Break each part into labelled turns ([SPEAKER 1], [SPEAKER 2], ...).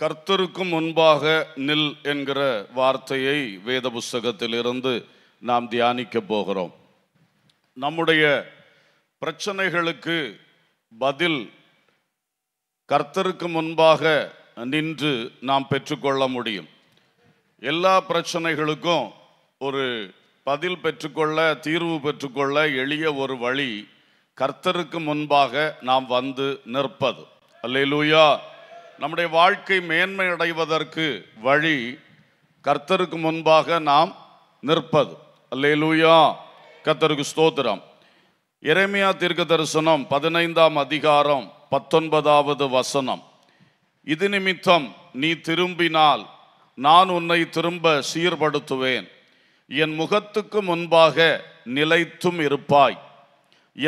[SPEAKER 1] கர்த்தருக்கும் முன்பாக நில் என்கிற வார்த்தையை
[SPEAKER 2] வேத புஸ்தகத்திலிருந்து நாம் தியானிக்க போகிறோம் நம்முடைய பிரச்சனைகளுக்கு பதில் கர்த்தருக்கு முன்பாக நின்று நாம் பெற்றுக்கொள்ள முடியும் எல்லா பிரச்சனைகளுக்கும் ஒரு பதில் பெற்றுக்கொள்ள தீர்வு பெற்றுக்கொள்ள எளிய ஒரு வழி கர்த்தருக்கு முன்பாக நாம் வந்து நிற்பது லூயா நம்முடைய வாழ்க்கை மேன்மை அடைவதற்கு வழி கர்த்தருக்கு முன்பாக நாம் நிற்பது அல்ல லூயா கர்த்தருக்கு ஸ்தோத்திரம் இறைமையா தீர்க்க தரிசனம் பதினைந்தாம் அதிகாரம் பத்தொன்பதாவது வசனம் இது நிமித்தம் நீ திரும்பினால் நான் உன்னை திரும்ப சீர்படுத்துவேன் என் முகத்துக்கு முன்பாக நிலைத்தும் இருப்பாய்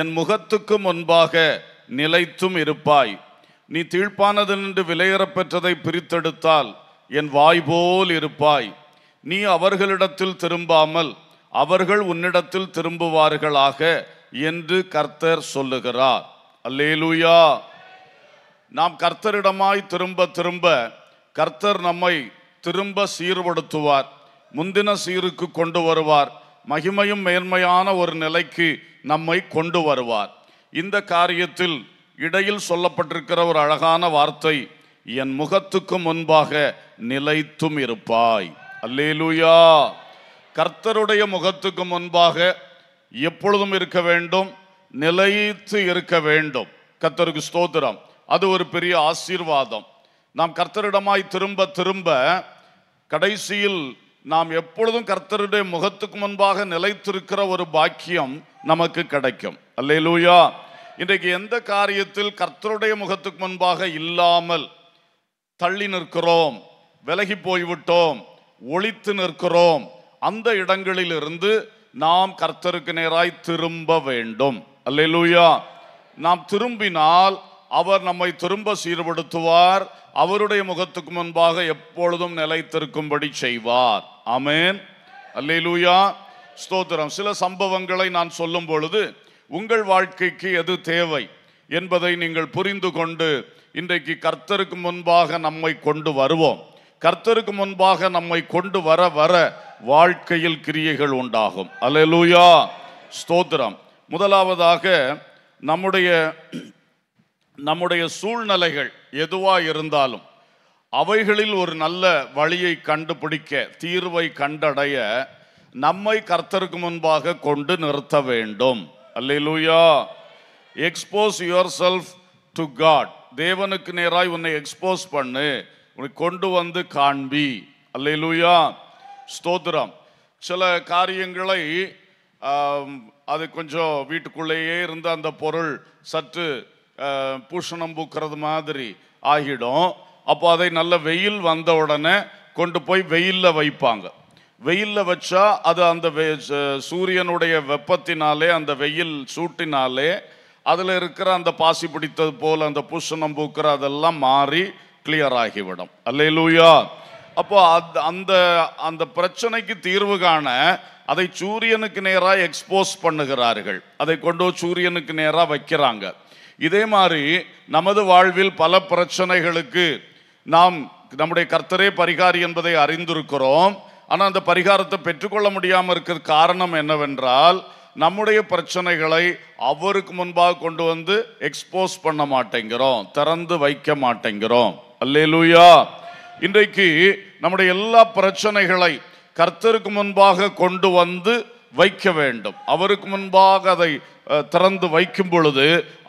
[SPEAKER 2] என் முகத்துக்கு முன்பாக நிலைத்தும் இருப்பாய் நீ தீழ்ப்பானது நின்று விலையேறப்பெற்றதை பிரித்தெடுத்தால் என் வாய் போல் இருப்பாய் நீ அவர்களிடத்தில் திரும்பாமல் அவர்கள் உன்னிடத்தில் திரும்புவார்களாக என்று கர்த்தர் சொல்லுகிறார் அல்லேலூயா நாம் கர்த்தரிடமாய் திரும்ப திரும்ப கர்த்தர் நம்மை திரும்ப சீர்படுத்துவார் முந்தின சீருக்கு கொண்டு வருவார் மகிமையும் மேன்மையான ஒரு நிலைக்கு நம்மை கொண்டு வருவார் இந்த காரியத்தில் இடையில் சொல்லப்பட்டிருக்கிற ஒரு அழகான வார்த்தை என் முகத்துக்கு முன்பாக நிலைத்தும் இருப்பாய் அல்லேலூயா கர்த்தருடைய முகத்துக்கு முன்பாக எப்பொழுதும் இருக்க வேண்டும் நிலைத்து இருக்க வேண்டும் கர்த்தருக்கு ஸ்தோத்திரம் அது ஒரு பெரிய ஆசீர்வாதம் நாம் கர்த்தரிடமாய் திரும்ப திரும்ப கடைசியில் நாம் எப்பொழுதும் கர்த்தருடைய முகத்துக்கு முன்பாக நிலைத்திருக்கிற ஒரு பாக்கியம் நமக்கு கிடைக்கும் அல்லேலூயா இன்றைக்கு எந்த காரியத்தில் கர்த்தருடைய முகத்துக்கு முன்பாக இல்லாமல் தள்ளி நிற்கிறோம் விலகி போய்விட்டோம் ஒழித்து நிற்கிறோம் அந்த இடங்களிலிருந்து நாம் கர்த்தருக்கு நேராய் திரும்ப வேண்டும் அல்லேலூயா நாம் திரும்பினால் அவர் நம்மை திரும்ப சீர்படுத்துவார் அவருடைய முகத்துக்கு முன்பாக எப்பொழுதும் நிலைத்திருக்கும்படி செய்வார் அமேன் அல்லேலூயா ஸ்தோத்திரம் சில சம்பவங்களை நான் சொல்லும் பொழுது உங்கள் வாழ்க்கைக்கு எது தேவை என்பதை நீங்கள் புரிந்து கொண்டு இன்றைக்கு கர்த்தருக்கு முன்பாக நம்மை கொண்டு வருவோம் கர்த்தருக்கு முன்பாக நம்மை கொண்டு வர வர வாழ்க்கையில் கிரியைகள் உண்டாகும் அலலூயா ஸ்தோத்திரம் முதலாவதாக நம்முடைய நம்முடைய சூழ்நிலைகள் எதுவாக இருந்தாலும் அவைகளில் ஒரு நல்ல வழியை கண்டுபிடிக்க தீர்வை கண்டடைய நம்மை கர்த்தருக்கு முன்பாக கொண்டு நிறுத்த வேண்டும் அல்லேலூயா expose yourself to God தேவனுக்கு நேராய் உன்னை எக்ஸ்போஸ் பண்ணு உன்னை கொண்டு வந்து காண்பி அல்லேலூயா ஸ்தோத்திரம் சில காரியங்களை அது கொஞ்சம் வீட்டுக்குள்ளேயே இருந்த அந்த பொருள் சற்று பூஷணம் பூக்கிறது மாதிரி ஆகிடும் அப்போ அதை நல்ல வெயில் வந்த உடனே கொண்டு போய் வெயிலில் வைப்பாங்க வெயிலில் வச்சா அது அந்த சூரியனுடைய வெப்பத்தினாலே அந்த வெயில் சூட்டினாலே அதில் இருக்கிற அந்த பாசி பிடித்தது போல் அந்த பூஷணம் பூக்கிற அதெல்லாம் மாறி கிளியர் ஆகிவிடும் அல்லையிலூயா அப்போ அது அந்த அந்த பிரச்சனைக்கு தீர்வு காண அதை சூரியனுக்கு நேராக எக்ஸ்போஸ் பண்ணுகிறார்கள் அதை கொண்டு சூரியனுக்கு நேராக வைக்கிறாங்க இதே மாதிரி நமது வாழ்வில் பல பிரச்சனைகளுக்கு நாம் நம்முடைய கர்த்தரே பரிகாரி என்பதை அறிந்திருக்கிறோம் ஆனால் அந்த பரிகாரத்தை பெற்றுக்கொள்ள முடியாமல் இருக்கிறது காரணம் என்னவென்றால் நம்முடைய பிரச்சனைகளை அவருக்கு முன்பாக கொண்டு வந்து எக்ஸ்போஸ் பண்ண மாட்டேங்கிறோம் திறந்து வைக்க மாட்டேங்கிறோம் அல்லே லூயா இன்றைக்கு நம்முடைய எல்லா பிரச்சனைகளை கர்த்தருக்கு முன்பாக கொண்டு வந்து வைக்க வேண்டும் அவருக்கு முன்பாக அதை திறந்து வைக்கும் பொழுது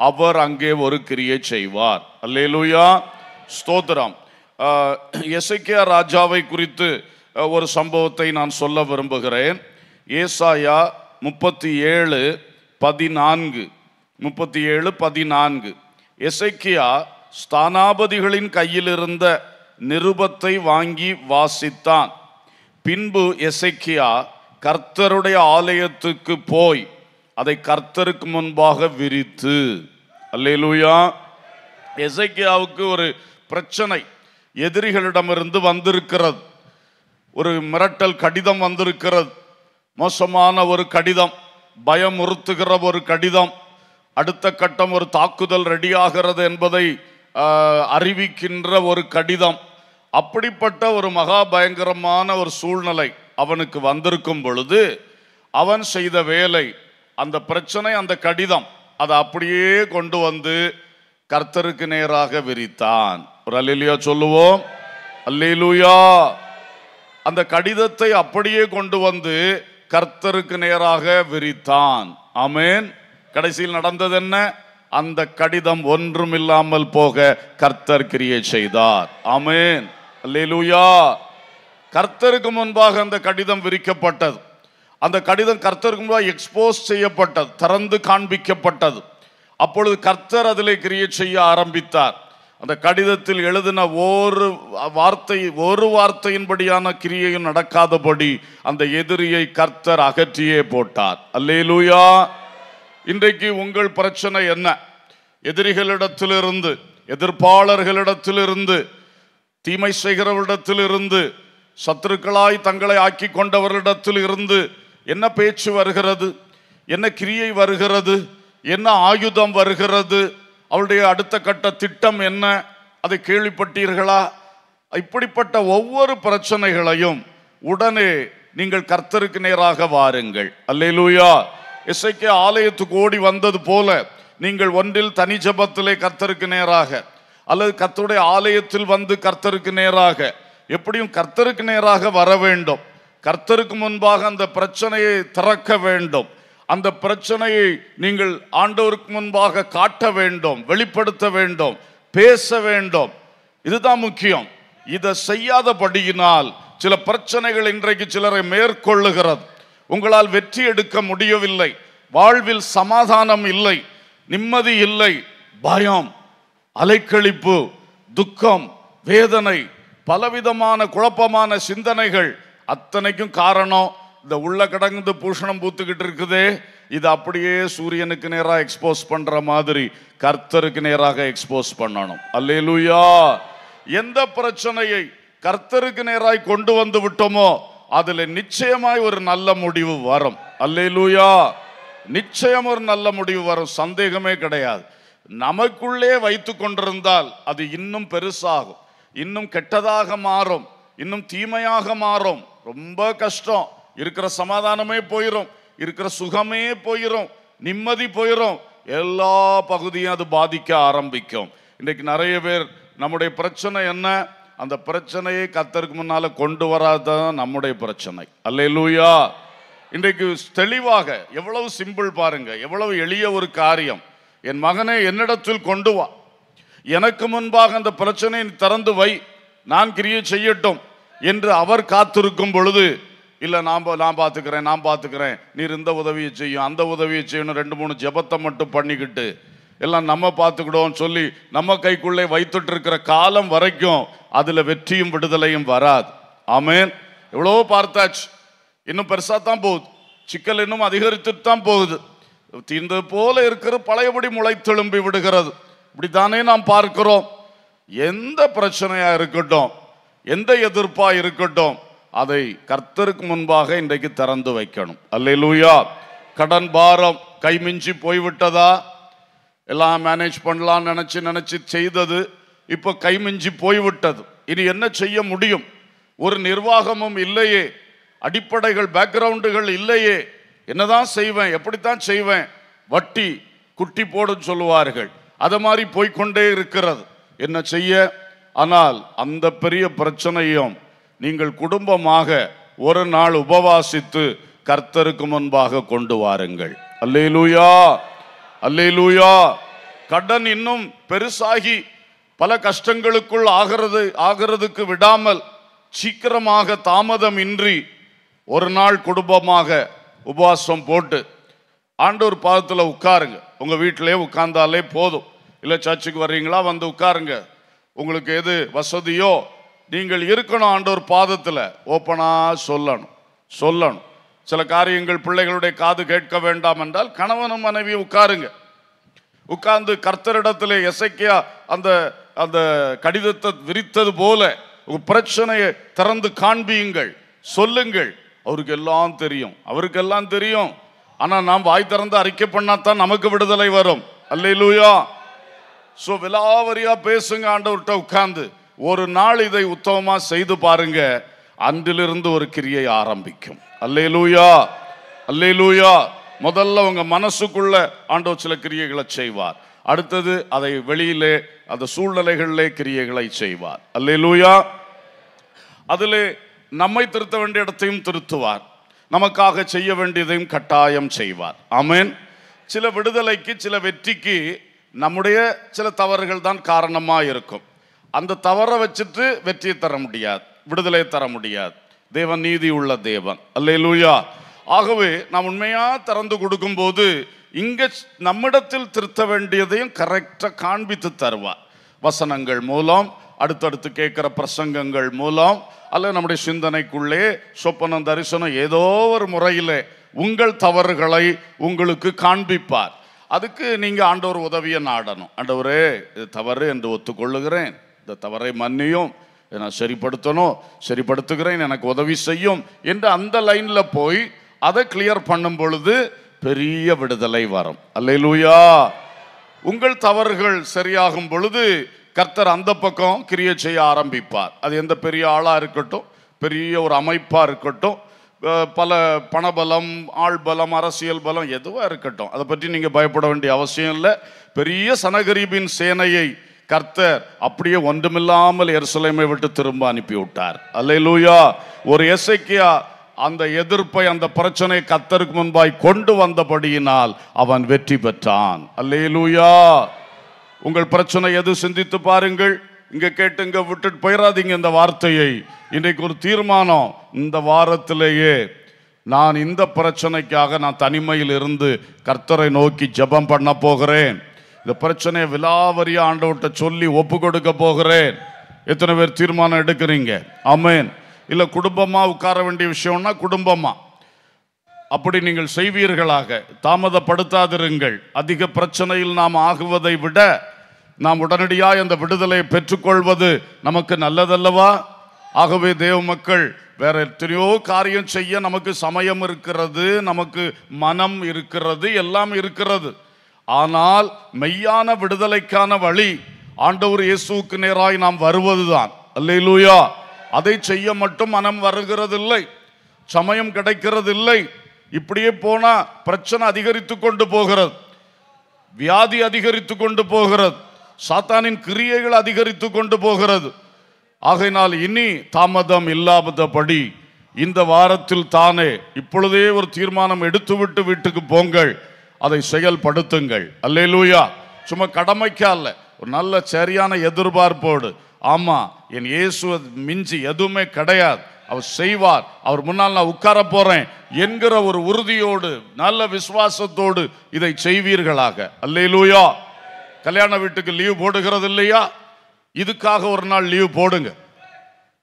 [SPEAKER 2] அவர் அங்கே ஒரு கிரியை செய்வார் அல்லேலூயா ஸ்தோத்திரம் எஸ்ஐகே ராஜாவை குறித்து ஒரு சம்பவத்தை நான் சொல்ல விரும்புகிறேன் ஏசாயா முப்பத்தி ஏழு பதினான்கு முப்பத்தி ஏழு பதினான்கு எசைக்கியா ஸ்தானாபதிகளின் கையிலிருந்த நிருபத்தை வாங்கி வாசித்தான் பின்பு எசைக்கியா கர்த்தருடைய ஆலயத்துக்கு போய் அதை கர்த்தருக்கு முன்பாக விரித்து அல்லேலூயா எசைக்கியாவுக்கு ஒரு பிரச்சனை எதிரிகளிடமிருந்து வந்திருக்கிறது ஒரு மிரட்டல் கடிதம் வந்திருக்கிறது மோசமான ஒரு கடிதம் பயமுறுத்துகிற ஒரு கடிதம் அடுத்த கட்டம் ஒரு தாக்குதல் ரெடியாகிறது என்பதை அறிவிக்கின்ற ஒரு கடிதம் அப்படிப்பட்ட ஒரு மகா பயங்கரமான ஒரு சூழ்நிலை அவனுக்கு வந்திருக்கும் பொழுது அவன் செய்த வேலை அந்த பிரச்சனை அந்த கடிதம் அதை அப்படியே கொண்டு வந்து கர்த்தருக்கு நேராக விரித்தான் ஒரு அல்லா சொல்லுவோம் அல்லேலூயா அந்த கடிதத்தை அப்படியே கொண்டு வந்து கர்த்தருக்கு நேராக விரித்தான் அமேன் கடைசியில் நடந்தது என்ன அந்த கடிதம் ஒன்றும் இல்லாமல் போக கர்த்தர் கிரியை செய்தார் அமேன் கர்த்தருக்கு முன்பாக அந்த கடிதம் விரிக்கப்பட்டது அந்த கடிதம் கர்த்தருக்கு முன்பாக எக்ஸ்போஸ் செய்யப்பட்டது திறந்து காண்பிக்கப்பட்டது அப்பொழுது கர்த்தர் அதில் கிரியை செய்ய ஆரம்பித்தார் அந்த கடிதத்தில் எழுதின ஒரு வார்த்தை ஒரு வார்த்தையின்படியான கிரியையும் நடக்காதபடி அந்த எதிரியை கர்த்தர் அகற்றியே போட்டார் அல்லே லூயா இன்றைக்கு உங்கள் பிரச்சனை என்ன எதிரிகளிடத்திலிருந்து எதிர்ப்பாளர்களிடத்திலிருந்து தீமை செய்கிறவரிடத்திலிருந்து சத்துருக்களாய் தங்களை ஆக்கி கொண்டவர்களிடத்தில் இருந்து என்ன பேச்சு வருகிறது என்ன கிரியை வருகிறது என்ன ஆயுதம் வருகிறது அவளுடைய அடுத்த கட்ட திட்டம் என்ன அதை கேள்விப்பட்டீர்களா இப்படிப்பட்ட ஒவ்வொரு பிரச்சனைகளையும் உடனே நீங்கள் கர்த்தருக்கு நேராக வாருங்கள் அல்லேலூயா இசைக்கு ஆலயத்துக்கு ஓடி வந்தது போல நீங்கள் ஒன்றில் தனி ஜபத்திலே கர்த்தருக்கு நேராக அல்லது கர்த்தருடைய ஆலயத்தில் வந்து கர்த்தருக்கு நேராக எப்படியும் கர்த்தருக்கு நேராக வர வேண்டும் கர்த்தருக்கு முன்பாக அந்த பிரச்சனையை திறக்க வேண்டும் அந்த பிரச்சனையை நீங்கள் ஆண்டவருக்கு முன்பாக காட்ட வேண்டும் வெளிப்படுத்த வேண்டும் பேச வேண்டும் இதுதான் முக்கியம் இதை செய்யாதபடியினால் சில பிரச்சனைகள் இன்றைக்கு சிலரை மேற்கொள்ளுகிறது உங்களால் வெற்றி எடுக்க முடியவில்லை வாழ்வில் சமாதானம் இல்லை நிம்மதி இல்லை பயம் அலைக்கழிப்பு துக்கம் வேதனை பலவிதமான குழப்பமான சிந்தனைகள் அத்தனைக்கும் காரணம் இந்த உள்ள கடந்து பூஷணம் பூத்துக்கிட்டு இருக்குதே இது அப்படியே சூரியனுக்கு நேராக எக்ஸ்போஸ் பண்ற மாதிரி கர்த்தருக்கு நேராக எக்ஸ்போஸ் பண்ணணும் அல்லேலூயா எந்த பிரச்சனையை கர்த்தருக்கு நேராய் கொண்டு வந்து விட்டோமோ அதுல நிச்சயமாய் ஒரு நல்ல முடிவு வரும் அல்லேலூயா நிச்சயம் ஒரு நல்ல முடிவு வரும் சந்தேகமே கிடையாது நமக்குள்ளே வைத்து கொண்டிருந்தால் அது இன்னும் பெருசாகும் இன்னும் கெட்டதாக மாறும் இன்னும் தீமையாக மாறும் ரொம்ப கஷ்டம் இருக்கிற சமாதானமே போயிடும் இருக்கிற சுகமே போயிடும் நிம்மதி போயிடும் எல்லா பகுதியும் அது பாதிக்க ஆரம்பிக்கும் இன்றைக்கு நிறைய பேர் நம்முடைய பிரச்சனை என்ன அந்த பிரச்சனையை கத்தருக்கு முன்னால் கொண்டு வராதான் நம்முடைய பிரச்சனை அல்ல இன்றைக்கு தெளிவாக எவ்வளவு சிம்பிள் பாருங்க எவ்வளவு எளிய ஒரு காரியம் என் மகனை என்னிடத்தில் கொண்டு வா எனக்கு முன்பாக அந்த பிரச்சனையை திறந்து வை நான் கிரியை செய்யட்டும் என்று அவர் காத்திருக்கும் பொழுது இல்லை நாம் நான் பார்த்துக்கிறேன் நான் பார்த்துக்கிறேன் நீர் இந்த உதவியை செய்யும் அந்த உதவியை செய்யணும் ரெண்டு மூணு ஜபத்தை மட்டும் பண்ணிக்கிட்டு எல்லாம் நம்ம பார்த்துக்கிடுவோம் சொல்லி நம்ம கைக்குள்ளே வைத்துட்டு இருக்கிற காலம் வரைக்கும் அதில் வெற்றியும் விடுதலையும் வராது ஆமேன் எவ்வளோ பார்த்தாச்சு இன்னும் பெருசாக தான் போகுது சிக்கல் இன்னும் அதிகரித்துட்டு தான் போகுது தீர்ந்தது போல இருக்கிற பழையபடி முளைத்தெழும்பி விடுகிறது இப்படித்தானே நாம் பார்க்கிறோம் எந்த பிரச்சனையாக இருக்கட்டும் எந்த எதிர்ப்பாக இருக்கட்டும் அதை கர்த்தருக்கு முன்பாக இன்றைக்கு திறந்து வைக்கணும் அல்லூயா கடன் பாரம் கைமிஞ்சி போய்விட்டதா எல்லாம் மேனேஜ் பண்ணலாம்னு நினச்சி நினச்சி செய்தது இப்போ கைமிஞ்சி போய்விட்டது இனி என்ன செய்ய முடியும் ஒரு நிர்வாகமும் இல்லையே அடிப்படைகள் பேக்ரவுண்டுகள் இல்லையே என்னதான் செய்வேன் எப்படித்தான் செய்வேன் வட்டி குட்டி போடும் சொல்லுவார்கள் அது மாதிரி போய்கொண்டே இருக்கிறது என்ன செய்ய ஆனால் அந்த பெரிய பிரச்சனையும் நீங்கள் குடும்பமாக ஒரு நாள் உபவாசித்து கர்த்தருக்கு முன்பாக கொண்டு வாருங்கள் அல்லே லூயா அல்லே லூயா கடன் இன்னும் பெருசாகி பல கஷ்டங்களுக்குள் ஆகிறது ஆகிறதுக்கு விடாமல் சீக்கிரமாக தாமதம் இன்றி ஒரு நாள் குடும்பமாக உபவாசம் போட்டு ஆண்டூர் பாதத்தில் உட்காருங்க உங்கள் வீட்டிலே உட்கார்ந்தாலே போதும் இல்லை சர்ச்சுக்கு வர்றீங்களா வந்து உட்காருங்க உங்களுக்கு எது வசதியோ நீங்கள் இருக்கணும் ஆண்டவர் பாதத்தில் ஓப்பனாக சொல்லணும் சொல்லணும் சில காரியங்கள் பிள்ளைகளுடைய காது கேட்க வேண்டாம் என்றால் கணவனும் மனைவி உட்காருங்க உட்கார்ந்து கர்த்தரிடத்தில் எசைக்கியா அந்த அந்த கடிதத்தை விரித்தது போல பிரச்சனையை திறந்து காண்பியுங்கள் சொல்லுங்கள் அவருக்கு எல்லாம் தெரியும் அவருக்கெல்லாம் தெரியும் ஆனால் நாம் வாய் திறந்து அறிக்கை பண்ணாதான் நமக்கு விடுதலை வரும் அல்ல ஸோ விலாவரியாக பேசுங்க ஆண்டவர்கிட்ட உட்காந்து ஒரு நாள் இதை உத்தமமாக செய்து பாருங்க அன்றிலிருந்து ஒரு கிரியை ஆரம்பிக்கும் அல்லே லூயா அல்லே லூயா முதல்ல உங்க மனசுக்குள்ள ஆண்டோ சில கிரியைகளை செய்வார் அடுத்தது அதை வெளியிலே அந்த சூழ்நிலைகளிலே கிரியைகளை செய்வார் அல்லே லூயா அதில் நம்மை திருத்த வேண்டிய இடத்தையும் திருத்துவார் நமக்காக செய்ய வேண்டியதையும் கட்டாயம் செய்வார் ஆமேன் சில விடுதலைக்கு சில வெற்றிக்கு நம்முடைய சில தவறுகள் தான் காரணமாக இருக்கும் அந்த தவறை வச்சுட்டு வெற்றியை தர முடியாது விடுதலை தர முடியாது தேவன் நீதி உள்ள தேவன் அல்லே லூயா ஆகவே நாம் உண்மையாக திறந்து கொடுக்கும்போது இங்கே நம்மிடத்தில் திருத்த வேண்டியதையும் கரெக்டாக காண்பித்து தருவார் வசனங்கள் மூலம் அடுத்தடுத்து கேட்குற பிரசங்கங்கள் மூலம் அல்ல நம்முடைய சிந்தனைக்குள்ளே சொப்பனம் தரிசனம் ஏதோ ஒரு முறையில் உங்கள் தவறுகளை உங்களுக்கு காண்பிப்பார் அதுக்கு நீங்கள் ஆண்டவர் உதவியை நாடணும் ஆண்டவரே இது தவறு என்று ஒத்துக்கொள்ளுகிறேன் இந்த தவறை மன்னியும் நான் சரிப்படுத்தணும் சரிப்படுத்துகிறேன் எனக்கு உதவி செய்யும் என்று அந்த லைனில் போய் அதை கிளியர் பண்ணும் பொழுது பெரிய விடுதலை வரும் அல்லையிலூயா உங்கள் தவறுகள் சரியாகும் பொழுது கர்த்தர் அந்த பக்கம் கிரியை செய்ய ஆரம்பிப்பார் அது எந்த பெரிய ஆளாக இருக்கட்டும் பெரிய ஒரு அமைப்பாக இருக்கட்டும் பல பணபலம் ஆள் பலம் அரசியல் பலம் எதுவாக இருக்கட்டும் அதை பற்றி நீங்கள் பயப்பட வேண்டிய அவசியம் இல்லை பெரிய சனகரிபின் சேனையை கர்த்தர் அப்படியே ஒன்றுமில்லாமல் எருசலேமை விட்டு திரும்ப அனுப்பிவிட்டார் அல்லையிலூயா ஒரு எசைக்கியா அந்த எதிர்ப்பை அந்த பிரச்சனை கத்தருக்கு முன்பாய் கொண்டு வந்தபடியினால் அவன் வெற்றி பெற்றான் அல்லேலூயா உங்கள் பிரச்சனை எது சிந்தித்து பாருங்கள் இங்க கேட்டு இங்கே விட்டுட்டு போயிடாதீங்க இந்த வார்த்தையை இன்றைக்கு ஒரு தீர்மானம் இந்த வாரத்திலேயே நான் இந்த பிரச்சனைக்காக நான் தனிமையில் இருந்து கர்த்தரை நோக்கி ஜபம் பண்ண போகிறேன் இந்த பிரச்சனையை விலாவரியா ஆண்டவர்கிட்ட சொல்லி ஒப்பு கொடுக்க போகிறேன் எத்தனை பேர் தீர்மானம் எடுக்கிறீங்க அமேன் இல்லை குடும்பமாக உட்கார வேண்டிய விஷயம்னா குடும்பமாக அப்படி நீங்கள் செய்வீர்களாக தாமதப்படுத்தாதிருங்கள் அதிக பிரச்சனையில் நாம் ஆகுவதை விட நாம் உடனடியாக அந்த விடுதலை பெற்றுக்கொள்வது நமக்கு நல்லதல்லவா ஆகவே தேவ மக்கள் வேற எத்தனையோ காரியம் செய்ய நமக்கு சமயம் இருக்கிறது நமக்கு மனம் இருக்கிறது எல்லாம் இருக்கிறது ஆனால் மெய்யான விடுதலைக்கான வழி ஆண்டவர் இயேசுக்கு நேராய் நாம் வருவதுதான் அல்லையிலூயா அதை செய்ய மட்டும் மனம் வருகிறதில்லை சமயம் கிடைக்கிறதில்லை இப்படியே போனா பிரச்சனை அதிகரித்து கொண்டு போகிறது வியாதி அதிகரித்து கொண்டு போகிறது சாத்தானின் கிரியைகள் அதிகரித்து கொண்டு போகிறது ஆகையினால் இனி தாமதம் இல்லாதபடி இந்த வாரத்தில் தானே இப்பொழுதே ஒரு தீர்மானம் எடுத்துவிட்டு வீட்டுக்கு போங்கள் அதை செயல்படுத்துங்கள் லூயா சும்மா கடமைக்கா இல்லை ஒரு நல்ல சரியான எதிர்பார்ப்போடு ஆமாம் என் இயேசு மிஞ்சி எதுவுமே கிடையாது அவர் செய்வார் அவர் முன்னால் நான் உட்கார போகிறேன் என்கிற ஒரு உறுதியோடு நல்ல விசுவாசத்தோடு இதை செய்வீர்களாக லூயா கல்யாண வீட்டுக்கு லீவ் போடுகிறது இல்லையா இதுக்காக ஒரு நாள் லீவ் போடுங்க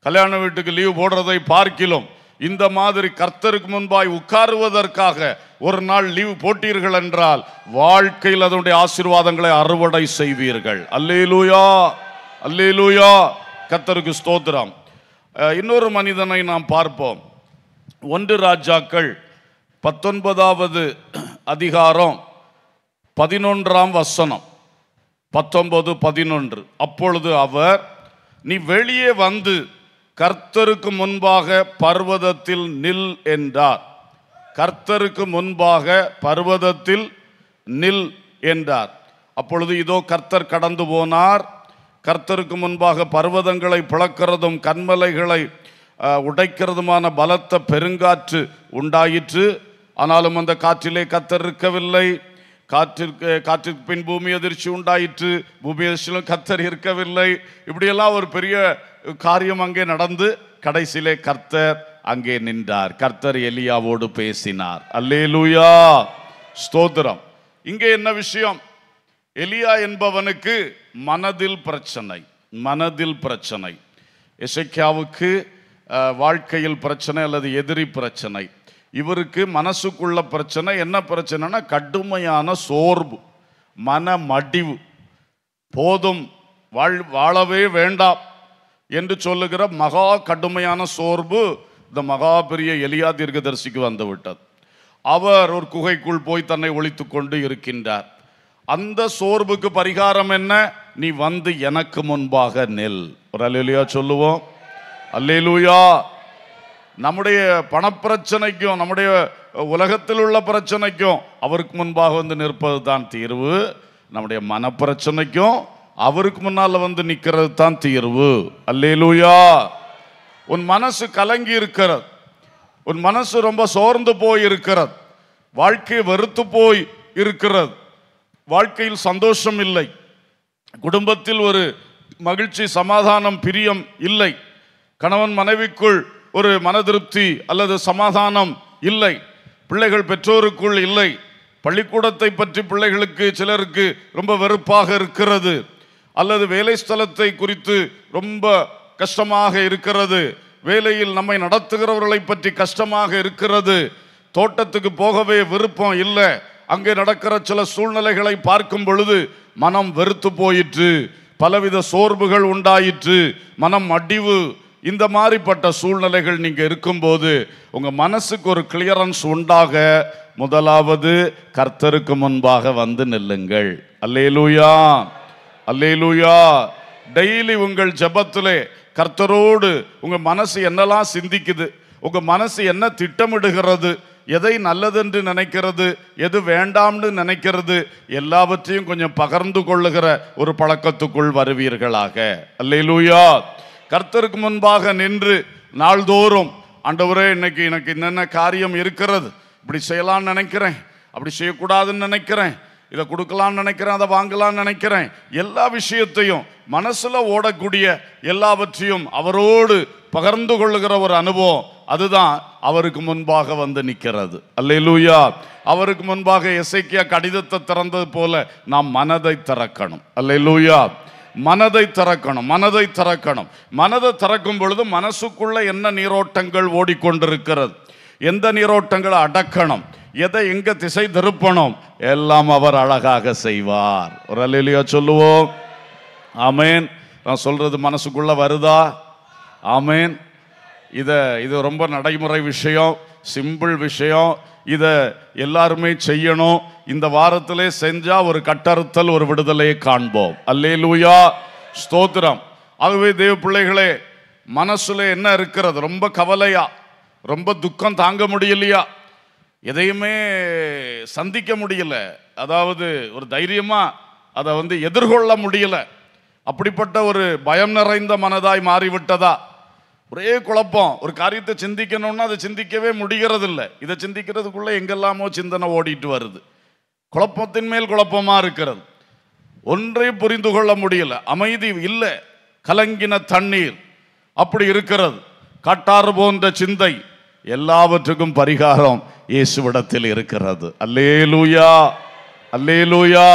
[SPEAKER 2] கல்யாண வீட்டுக்கு லீவ் போடுறதை பார்க்கிலும் இந்த மாதிரி கர்த்தருக்கு முன்பாய் உட்காருவதற்காக ஒரு நாள் லீவ் போட்டீர்கள் என்றால் வாழ்க்கையில் அதனுடைய ஆசீர்வாதங்களை அறுவடை செய்வீர்கள் அல்லேலூயா அல்லேலூயா கர்த்தருக்கு ஸ்தோத்திரம் இன்னொரு மனிதனை நாம் பார்ப்போம் ஒன்று ராஜாக்கள் பத்தொன்பதாவது அதிகாரம் பதினொன்றாம் வசனம் பத்தொன்பது பதினொன்று அப்பொழுது அவர் நீ வெளியே வந்து கர்த்தருக்கு முன்பாக பர்வதத்தில் நில் என்றார் கர்த்தருக்கு முன்பாக பர்வதத்தில் நில் என்றார் அப்பொழுது இதோ கர்த்தர் கடந்து போனார் கர்த்தருக்கு முன்பாக பர்வதங்களை பிளக்கிறதும் கண்மலைகளை உடைக்கிறதுமான பலத்த பெருங்காற்று உண்டாயிற்று ஆனாலும் அந்த காற்றிலே கர்த்தர் இருக்கவில்லை காற்றிற்கு காற்றிற்கு பின் பூமி அதிர்ச்சி உண்டாயிற்று பூமி அதிர்ச்சியிலும் கர்த்தர் இருக்கவில்லை இப்படியெல்லாம் ஒரு பெரிய காரியம் அங்கே நடந்து கடைசியிலே கர்த்தர் அங்கே நின்றார் கர்த்தர் எலியாவோடு பேசினார் அல்லே லூயா ஸ்தோத்திரம் இங்கே என்ன விஷயம் எலியா என்பவனுக்கு மனதில் பிரச்சனை மனதில் பிரச்சனை இசைக்கியாவுக்கு வாழ்க்கையில் பிரச்சனை அல்லது எதிரி பிரச்சனை இவருக்கு மனசுக்குள்ள பிரச்சனை என்ன பிரச்சனைனா கடுமையான சோர்வு மன மடிவு போதும் வாழ் வாழவே வேண்டாம் என்று சொல்லுகிற மகா கடுமையான சோர்வு இந்த மகா பெரிய எலியா தீர்க்கதரிசிக்கு வந்துவிட்டது அவர் ஒரு குகைக்குள் போய் தன்னை ஒழித்து கொண்டு இருக்கின்றார் அந்த சோர்வுக்கு பரிகாரம் என்ன நீ வந்து எனக்கு முன்பாக நெல் ஒரு அல்லா சொல்லுவோம் அல்லேலுயா நம்முடைய பணப்பிரச்சனைக்கும் நம்முடைய உலகத்தில் உள்ள பிரச்சனைக்கும் அவருக்கு முன்பாக வந்து நிற்பது தான் தீர்வு நம்முடைய மனப்பிரச்சனைக்கும் அவருக்கு முன்னால் வந்து நிற்கிறது தான் தீர்வு அல்லேலூயா உன் மனசு கலங்கி இருக்கிறது உன் மனசு ரொம்ப சோர்ந்து போய் இருக்கிறது வாழ்க்கை வெறுத்து போய் இருக்கிறது வாழ்க்கையில் சந்தோஷம் இல்லை குடும்பத்தில் ஒரு மகிழ்ச்சி சமாதானம் பிரியம் இல்லை கணவன் மனைவிக்குள் ஒரு மன திருப்தி அல்லது சமாதானம் இல்லை பிள்ளைகள் பெற்றோருக்குள் இல்லை பள்ளிக்கூடத்தை பற்றி பிள்ளைகளுக்கு சிலருக்கு ரொம்ப வெறுப்பாக இருக்கிறது அல்லது வேலை ஸ்தலத்தை குறித்து ரொம்ப கஷ்டமாக இருக்கிறது வேலையில் நம்மை நடத்துகிறவர்களை பற்றி கஷ்டமாக இருக்கிறது தோட்டத்துக்கு போகவே விருப்பம் இல்லை அங்கே நடக்கிற சில சூழ்நிலைகளை பார்க்கும் பொழுது மனம் வெறுத்து போயிற்று பலவித சோர்வுகள் உண்டாயிற்று மனம் அடிவு இந்த மாதிரிப்பட்ட சூழ்நிலைகள் நீங்கள் இருக்கும்போது உங்கள் மனசுக்கு ஒரு கிளியரன்ஸ் உண்டாக முதலாவது கர்த்தருக்கு முன்பாக வந்து நில்லுங்கள் அல்லேலூயா அல்லேலூயா டெய்லி உங்கள் ஜபத்திலே கர்த்தரோடு உங்கள் மனசு என்னெல்லாம் சிந்திக்குது உங்கள் மனசு என்ன திட்டமிடுகிறது எதை நல்லதென்று நினைக்கிறது எது வேண்டாம்னு நினைக்கிறது எல்லாவற்றையும் கொஞ்சம் பகர்ந்து கொள்ளுகிற ஒரு பழக்கத்துக்குள் வருவீர்களாக அல்லேலூயா கர்த்தருக்கு முன்பாக நின்று நாள்தோறும் ஆண்டவரே இன்னைக்கு எனக்கு என்னென்ன காரியம் இருக்கிறது இப்படி செய்யலாம்னு நினைக்கிறேன் அப்படி செய்யக்கூடாதுன்னு நினைக்கிறேன் இதை கொடுக்கலாம்னு நினைக்கிறேன் அதை வாங்கலாம்னு நினைக்கிறேன் எல்லா விஷயத்தையும் மனசில் ஓடக்கூடிய எல்லாவற்றையும் அவரோடு பகிர்ந்து கொள்ளுகிற ஒரு அனுபவம் அதுதான் அவருக்கு முன்பாக வந்து நிற்கிறது அல்லூயா அவருக்கு முன்பாக இசைக்கிய கடிதத்தை திறந்தது போல நாம் மனதை திறக்கணும் அல்லூயா மனதை திறக்கணும் மனதை திறக்கணும் மனதை திறக்கும் பொழுது மனசுக்குள்ள என்ன நீரோட்டங்கள் ஓடிக்கொண்டிருக்கிறது எந்த நீரோட்டங்களை அடக்கணும் எதை எங்க திசை திருப்பணும் எல்லாம் அவர் அழகாக செய்வார் ஒரு அலிலியா சொல்லுவோம் ஆமேன் நான் சொல்றது மனசுக்குள்ள வருதா ஆமேன் இதை இது ரொம்ப நடைமுறை விஷயம் சிம்பிள் விஷயம் இதை எல்லாருமே செய்யணும் இந்த வாரத்திலே செஞ்சா ஒரு கட்டறுத்தல் ஒரு விடுதலையை காண்போம் அல்லே லூயா ஸ்தோத்திரம் ஆகவே தேவ பிள்ளைகளே மனசுல என்ன இருக்கிறது ரொம்ப கவலையா ரொம்ப துக்கம் தாங்க முடியலையா எதையுமே சந்திக்க முடியல அதாவது ஒரு தைரியமா அதை வந்து எதிர்கொள்ள முடியல அப்படிப்பட்ட ஒரு பயம் நிறைந்த மனதாய் மாறிவிட்டதா ஒரே குழப்பம் ஒரு காரியத்தை சிந்திக்கணும்னா அதை சிந்திக்கவே முடிகிறதில்ல இதை சிந்திக்கிறதுக்குள்ளே எங்கெல்லாமோ சிந்தனை ஓடிட்டு வருது குழப்பத்தின் மேல் குழப்பமாக இருக்கிறது ஒன்றை புரிந்து கொள்ள முடியல அமைதி இல்லை கலங்கின தண்ணீர் அப்படி இருக்கிறது கட்டாறு போன்ற சிந்தை எல்லாவற்றுக்கும் பரிகாரம் இயேசுவிடத்தில் இருக்கிறது அல்லே லூயா அல்லே லூயா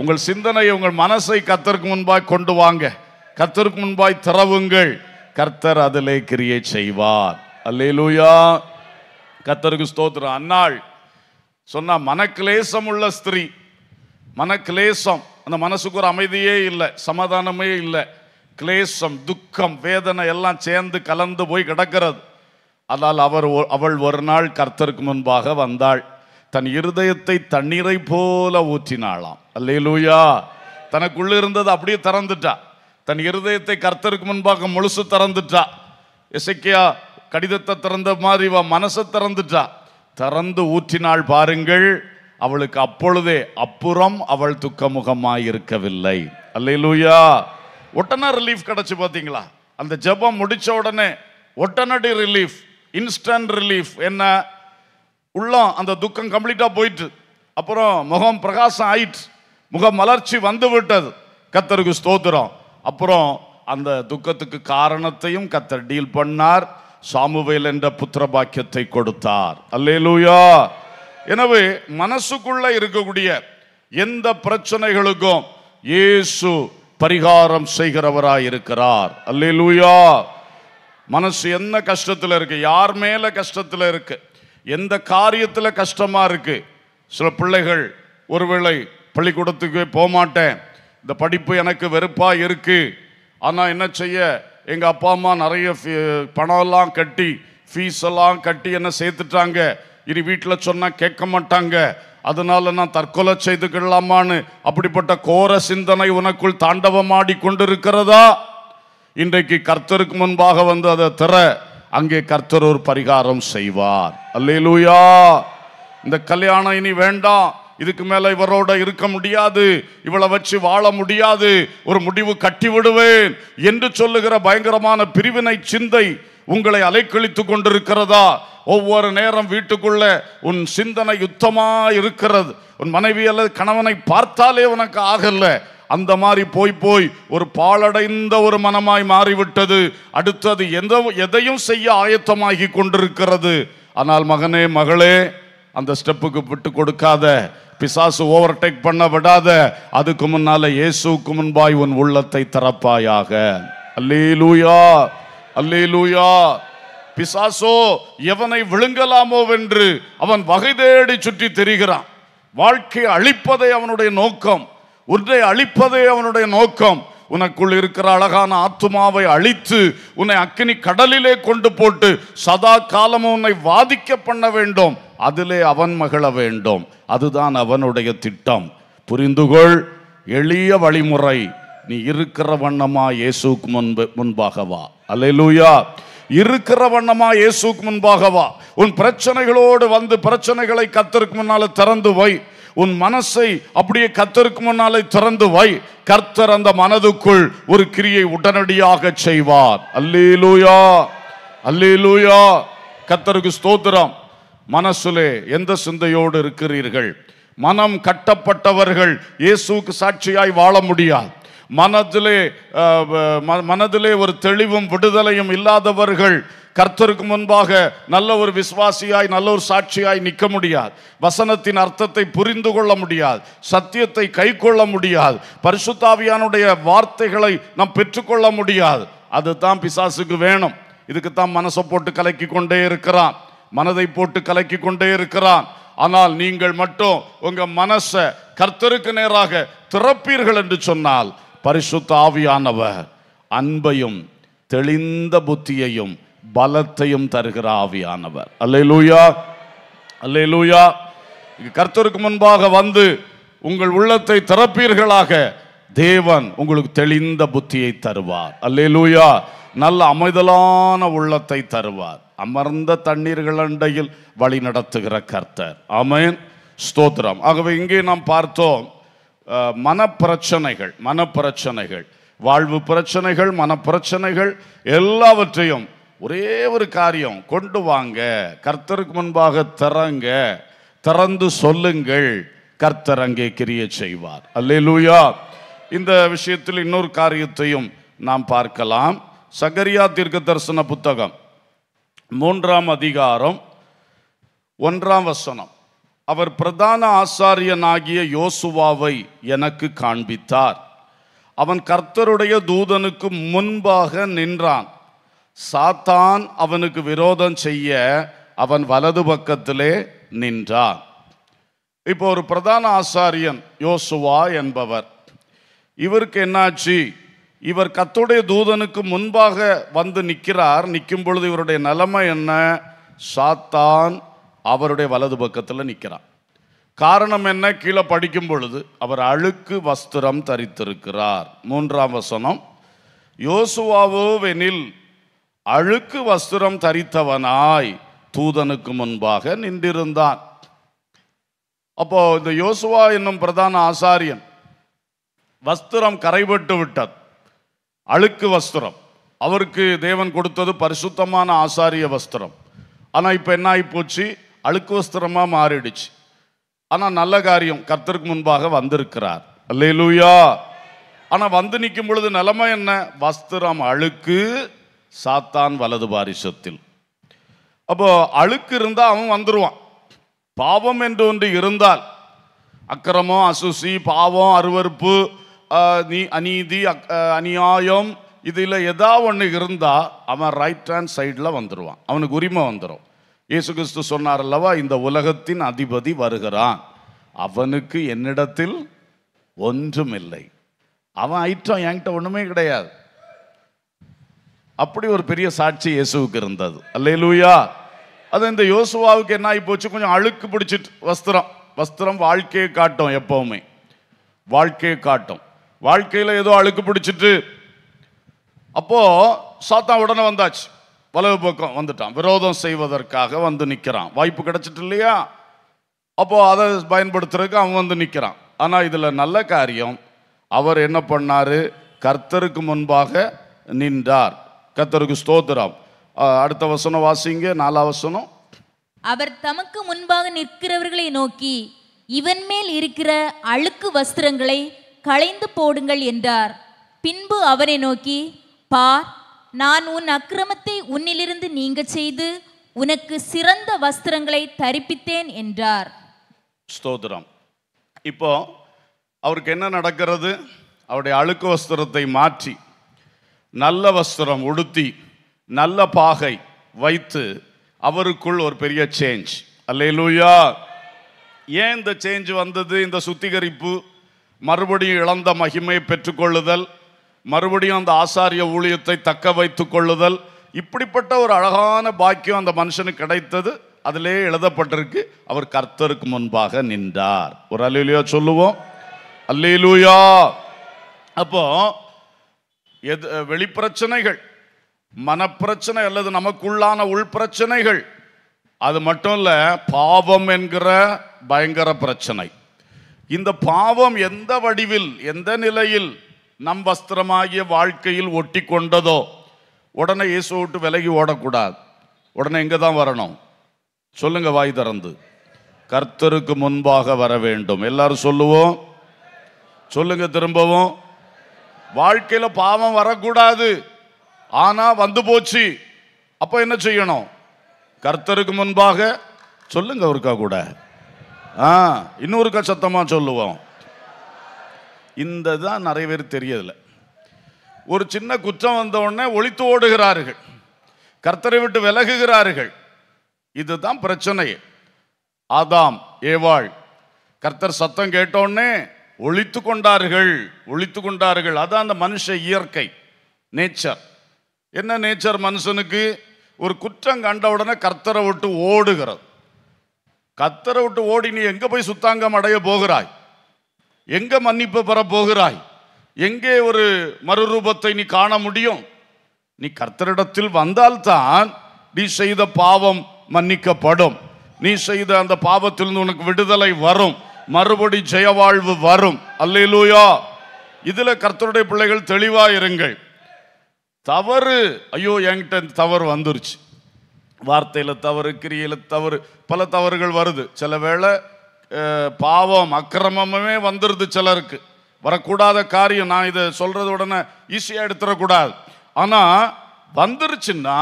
[SPEAKER 2] உங்கள் சிந்தனை உங்கள் மனசை கத்தருக்கு முன்பாய் கொண்டு வாங்க கத்தருக்கு முன்பாய் திறவுங்கள் கர்த்தர் அதிலே கிரியை செய்வார் அல்லேலூயா கர்த்தருக்கு ஸ்தோத்திரம் அன்னாள் சொன்னா மனக்கிலேசம் உள்ள ஸ்திரீ மனக்கிலேசம் அந்த மனசுக்கு ஒரு அமைதியே இல்லை சமாதானமே இல்லை கிளேசம் துக்கம் வேதனை எல்லாம் சேர்ந்து கலந்து போய் கிடக்கிறது அதால் அவர் அவள் ஒரு நாள் கர்த்தருக்கு முன்பாக வந்தாள் தன் இருதயத்தை தண்ணீரை போல ஊற்றினாளாம் அல்லேலூயா தனக்குள்ளே இருந்தது அப்படியே திறந்துட்டா தன் இருதயத்தை கர்த்தருக்கு முன்பாக முழுசு திறந்துட்டா இசைக்கியா கடிதத்தை திறந்த மாதிரி இவ மனசை திறந்துட்டா திறந்து ஊற்றினாள் பாருங்கள் அவளுக்கு அப்பொழுதே அப்புறம் அவள் துக்கமுகமாக இருக்கவில்லை அல்லையிலூயா உடனே ரிலீஃப் கிடச்சி பார்த்தீங்களா அந்த ஜபம் முடித்த உடனே உடனடி ரிலீஃப் இன்ஸ்டன்ட் ரிலீஃப் என்ன உள்ளம் அந்த துக்கம் கம்ப்ளீட்டாக போயிட்டு அப்புறம் முகம் பிரகாசம் ஆயிட்டு முகம் மலர்ச்சி வந்து விட்டது கத்தருக்கு ஸ்தோத்திரம் அப்புறம் அந்த துக்கத்துக்கு காரணத்தையும் கத்த டீல் பண்ணார் சாமுவேல் என்ற புத்திர பாக்கியத்தை கொடுத்தார் அல்லேலூயா எனவே மனசுக்குள்ள இருக்கக்கூடிய எந்த பிரச்சனைகளுக்கும் இயேசு பரிகாரம் செய்கிறவராய் இருக்கிறார் அல்லேலூயா மனசு என்ன கஷ்டத்தில் இருக்கு யார் மேல கஷ்டத்தில் இருக்கு எந்த காரியத்தில் கஷ்டமா இருக்கு சில பிள்ளைகள் ஒருவேளை பள்ளிக்கூடத்துக்கு போக மாட்டேன் இந்த படிப்பு எனக்கு வெறுப்பாக இருக்குது ஆனால் என்ன செய்ய எங்கள் அப்பா அம்மா நிறைய பணம்லாம் கட்டி ஃபீஸ் எல்லாம் கட்டி என்ன சேர்த்துட்டாங்க இனி வீட்டில் சொன்னால் கேட்க மாட்டாங்க அதனால நான் தற்கொலை செய்துக்கிடலாமான்னு அப்படிப்பட்ட கோர சிந்தனை உனக்குள் தாண்டவமாடி கொண்டிருக்கிறதா இன்றைக்கு கர்த்தருக்கு முன்பாக வந்து அதை திற அங்கே கர்த்தர் ஒரு பரிகாரம் செய்வார் அல்லேலூயா இந்த கல்யாணம் இனி வேண்டாம் இதுக்கு மேல இவரோட இருக்க முடியாது இவளை வச்சு வாழ முடியாது ஒரு முடிவு கட்டி விடுவேன் என்று சொல்லுகிற பயங்கரமான பிரிவினை சிந்தை உங்களை அலைக்கழித்து கொண்டிருக்கிறதா ஒவ்வொரு நேரம் வீட்டுக்குள்ள உன் சிந்தனை யுத்தமா இருக்கிறது உன் மனைவி அல்லது கணவனை பார்த்தாலே உனக்கு ஆகல அந்த மாதிரி போய் போய் ஒரு பாலடைந்த ஒரு மனமாய் மாறிவிட்டது அடுத்தது எந்த எதையும் செய்ய ஆயத்தமாகி கொண்டிருக்கிறது ஆனால் மகனே மகளே அந்த ஸ்டெப்புக்கு விட்டு கொடுக்காத பிசாசு ஓவர்டேக் பண்ண விடாத அதுக்கு முன்னால இயேசுக்கு முன்பாய் உன் உள்ளத்தை தரப்பாயாக அல்லே லூயா பிசாசோ எவனை விழுங்கலாமோ வென்று அவன் வகை தேடி சுற்றி தெரிகிறான் வாழ்க்கையை அழிப்பதே அவனுடைய நோக்கம் உன்னை அழிப்பதே அவனுடைய நோக்கம் உனக்குள் இருக்கிற அழகான ஆத்துமாவை அழித்து உன்னை அக்கினி கடலிலே கொண்டு போட்டு சதா காலமும் உன்னை வாதிக்க பண்ண வேண்டும் அதிலே அவன் மகள வேண்டும் அதுதான் அவனுடைய திட்டம் புரிந்துகொள் எளிய வழிமுறை நீ இருக்கிற வண்ணமா இயேசுக்கு முன்பு முன்பாகவா அல்லூயா இருக்கிற வண்ணமா இயேசுக்கு முன்பாகவா உன் பிரச்சனைகளோடு வந்து பிரச்சனைகளை கத்திற்கு முன்னால திறந்து வை உன் மனசை அப்படியே கத்தருக்கு முன்னாலே திறந்து வை கர்த்தர் அந்த மனதுக்குள் ஒரு கிரியை உடனடியாக செய்வார் அல்லேலூயா அல்லேலூயா கத்தருக்கு ஸ்தோத்திரம் மனசுலே எந்த சிந்தையோடு இருக்கிறீர்கள் மனம் கட்டப்பட்டவர்கள் இயேசுக்கு சாட்சியாய் வாழ முடியாது மனதிலே மனதிலே ஒரு தெளிவும் விடுதலையும் இல்லாதவர்கள் கர்த்தருக்கு முன்பாக நல்ல ஒரு விசுவாசியாய் நல்ல ஒரு சாட்சியாய் நிற்க முடியாது வசனத்தின் அர்த்தத்தை புரிந்து கொள்ள முடியாது சத்தியத்தை கை கொள்ள முடியாது பரிசுத்தாவியானுடைய வார்த்தைகளை நாம் பெற்றுக்கொள்ள முடியாது அதுதான் பிசாசுக்கு வேணும் இதுக்கு தான் மனசை போட்டு கலக்கி கொண்டே இருக்கிறான் மனதை போட்டு கலக்கி கொண்டே இருக்கிறான் ஆனால் நீங்கள் மட்டும் உங்க மனசை கர்த்தருக்கு நேராக திறப்பீர்கள் என்று சொன்னால் பரிசுத்த ஆவியானவர் அன்பையும் தெளிந்த புத்தியையும் பலத்தையும் தருகிற ஆவியானவர் அல்லே லூயா அல்லே லூயா கர்த்தருக்கு முன்பாக வந்து உங்கள் உள்ளத்தை திறப்பீர்களாக தேவன் உங்களுக்கு தெளிந்த புத்தியை தருவார் அல்லே லூயா நல்ல அமைதலான உள்ளத்தை தருவார் அமர்ந்த தண்ணீர்கள் அண்டையில் வழி நடத்துகிற கர்த்தர் அமேன் ஸ்தோத்திரம் ஆகவே இங்கே நாம் பார்த்தோம் மனப்பிரச்சனைகள் மனப்பிரச்சனைகள் வாழ்வு பிரச்சனைகள் மனப்பிரச்சனைகள் எல்லாவற்றையும் ஒரே ஒரு காரியம் கொண்டு வாங்க கர்த்தருக்கு முன்பாக திறங்க திறந்து சொல்லுங்கள் கர்த்தர் அங்கே கிரிய செய்வார் அல்லே லூயா இந்த விஷயத்தில் இன்னொரு காரியத்தையும் நாம் பார்க்கலாம் சகரியா தீர்க்க தரிசன புத்தகம் மூன்றாம் அதிகாரம் ஒன்றாம் வசனம் அவர் பிரதான ஆசாரியனாகிய யோசுவாவை எனக்கு காண்பித்தார் அவன் கர்த்தருடைய தூதனுக்கு முன்பாக நின்றான் சாத்தான் அவனுக்கு விரோதம் செய்ய அவன் வலது பக்கத்திலே நின்றான் இப்போ ஒரு பிரதான ஆசாரியன் யோசுவா என்பவர் இவருக்கு என்னாச்சு இவர் கத்துடைய தூதனுக்கு முன்பாக வந்து நிற்கிறார் நிற்கும் பொழுது இவருடைய நிலைமை என்ன சாத்தான் அவருடைய வலது பக்கத்தில் நிற்கிறார் காரணம் என்ன கீழே படிக்கும் பொழுது அவர் அழுக்கு வஸ்திரம் தரித்திருக்கிறார் மூன்றாம் வசனம் யோசுவாவோவெனில் அழுக்கு வஸ்திரம் தரித்தவனாய் தூதனுக்கு முன்பாக நின்றிருந்தான் அப்போ இந்த யோசுவா என்னும் பிரதான ஆசாரியன் வஸ்திரம் கரைபட்டு விட்டது அழுக்கு வஸ்திரம் அவருக்கு தேவன் கொடுத்தது பரிசுத்தமான ஆசாரிய வஸ்திரம் ஆனால் இப்போ என்ன ஆகிப்போச்சு அழுக்கு வஸ்திரமாக மாறிடுச்சு ஆனால் நல்ல காரியம் கர்த்தருக்கு முன்பாக வந்திருக்கிறார் அல்லே லூயா ஆனால் வந்து நிற்கும் பொழுது நிலைமை என்ன வஸ்திரம் அழுக்கு சாத்தான் வலது பாரிசத்தில் அப்போ அழுக்கு இருந்தால் அவன் வந்துடுவான் பாவம் என்று ஒன்று இருந்தால் அக்கிரமம் அசுசி பாவம் அருவறுப்பு நீ அநீதி அநியாயம் இதில் எதா ஒன்று இருந்தால் அவன் ரைட் ஹேண்ட் சைடில் வந்துடுவான் அவனுக்கு உரிமை வந்துடும் இயேசு கிறிஸ்து சொன்னார் அல்லவா இந்த உலகத்தின் அதிபதி வருகிறான் அவனுக்கு என்னிடத்தில் ஒன்றும் இல்லை அவன் ஐட்டம் என்கிட்ட ஒன்றுமே கிடையாது அப்படி ஒரு பெரிய சாட்சி இயேசுவுக்கு இருந்தது லூயா அது இந்த யோசுவாவுக்கு என்ன ஆகி போச்சு கொஞ்சம் அழுக்கு பிடிச்சிட்டு வஸ்திரம் வஸ்திரம் வாழ்க்கையை காட்டும் எப்போவுமே வாழ்க்கையை காட்டும் வாழ்க்கையில் ஏதோ அழுக்கு பிடிச்சிட்டு அப்போது சாத்தா உடனே வந்தாச்சு வலவு பக்கம் வந்துட்டான் விரோதம் செய்வதற்காக வந்து நிற்கிறான் வாய்ப்பு கிடைச்சிட்டு இல்லையா அப்போது அதை பயன்படுத்துறதுக்கு அவன் வந்து நிற்கிறான் ஆனால் இதில் நல்ல காரியம் அவர் என்ன பண்ணார் கர்த்தருக்கு முன்பாக நின்றார் கர்த்தருக்கு ஸ்தோத்திரம் அடுத்த வசனம் வாசிங்க நாலா வசனம்
[SPEAKER 1] அவர் தமக்கு முன்பாக நிற்கிறவர்களை நோக்கி இவன் மேல் இருக்கிற அழுக்கு வஸ்திரங்களை களைந்து போடுங்கள் என்றார் பின்பு அவரை நோக்கி பார் நான் உன் அக்கிரமத்தை உன்னிலிருந்து நீங்க செய்து உனக்கு சிறந்த வஸ்திரங்களை தரிப்பித்தேன் என்றார்
[SPEAKER 2] ஸ்தோத்திரம் இப்போ அவருக்கு என்ன நடக்கிறது அவருடைய அழுக்கு வஸ்திரத்தை மாற்றி நல்ல வஸ்திரம் உடுத்தி நல்ல பாகை வைத்து அவருக்குள் ஒரு பெரிய சேஞ்ச் அல்லையிலூயா ஏன் இந்த சேஞ்ச் வந்தது இந்த சுத்திகரிப்பு மறுபடியும் இழந்த மகிமையை பெற்றுக்கொள்ளுதல் மறுபடியும் அந்த ஆசாரிய ஊழியத்தை தக்க வைத்து கொள்ளுதல் இப்படிப்பட்ட ஒரு அழகான பாக்கியம் அந்த மனுஷனுக்கு கிடைத்தது அதிலே எழுதப்பட்டிருக்கு அவர் கர்த்தருக்கு முன்பாக நின்றார் ஒரு அல்லூயா சொல்லுவோம் அல்லூயா அப்போ எது வெளிப்பிரச்சனைகள் மனப்பிரச்சனை அல்லது நமக்குள்ளான உள் பிரச்சனைகள் அது மட்டும் இல்லை பாவம் என்கிற பயங்கர பிரச்சனை இந்த பாவம் எந்த வடிவில் எந்த நிலையில் நம் வஸ்திரமாகிய வாழ்க்கையில் ஒட்டி கொண்டதோ உடனே இயேசு விட்டு விலகி ஓடக்கூடாது உடனே எங்கே தான் வரணும் சொல்லுங்க வாய் திறந்து கர்த்தருக்கு முன்பாக வர வேண்டும் எல்லாரும் சொல்லுவோம் சொல்லுங்க திரும்பவும் வாழ்க்கையில் பாவம் வரக்கூடாது ஆனால் வந்து போச்சு அப்போ என்ன செய்யணும் கர்த்தருக்கு முன்பாக சொல்லுங்க அவருக்கா கூட ஆ இன்னொருக்கா சத்தமாக சொல்லுவோம் இந்த தான் நிறைய பேர் தெரியல ஒரு சின்ன குற்றம் வந்தவுடனே ஒழித்து ஓடுகிறார்கள் கர்த்தரை விட்டு விலகுகிறார்கள் இதுதான் பிரச்சனை ஆதாம் ஏவாள் கர்த்தர் சத்தம் கேட்டோடனே ஒழித்து கொண்டார்கள் ஒழித்து கொண்டார்கள் அதான் அந்த மனுஷ இயற்கை நேச்சர் என்ன நேச்சர் மனுஷனுக்கு ஒரு குற்றம் கண்ட உடனே கர்த்தரை விட்டு ஓடுகிறது கத்தரை விட்டு ஓடி நீ எங்கே போய் சுத்தாங்கம் அடைய போகிறாய் எங்கே மன்னிப்பு பெற போகிறாய் எங்கே ஒரு மறுரூபத்தை நீ காண முடியும் நீ கர்த்தரிடத்தில் வந்தால்தான் நீ செய்த பாவம் மன்னிக்கப்படும் நீ செய்த அந்த பாவத்திலிருந்து உனக்கு விடுதலை வரும் மறுபடி ஜெயவாழ்வு வரும் அல்லையிலூயா இதில் கர்த்தருடைய பிள்ளைகள் தெளிவாக இருங்கள் தவறு ஐயோ என்கிட்ட தவறு வந்துருச்சு வார்த்தையில் தவறு கிரியில் தவறு பல தவறுகள் வருது சில வேளை பாவம் அக்கிரமமே வந்துடுது சிலருக்கு வரக்கூடாத காரியம் நான் இதை சொல்கிறது உடனே ஈஸியாக எடுத்துடக்கூடாது ஆனால் வந்துருச்சுன்னா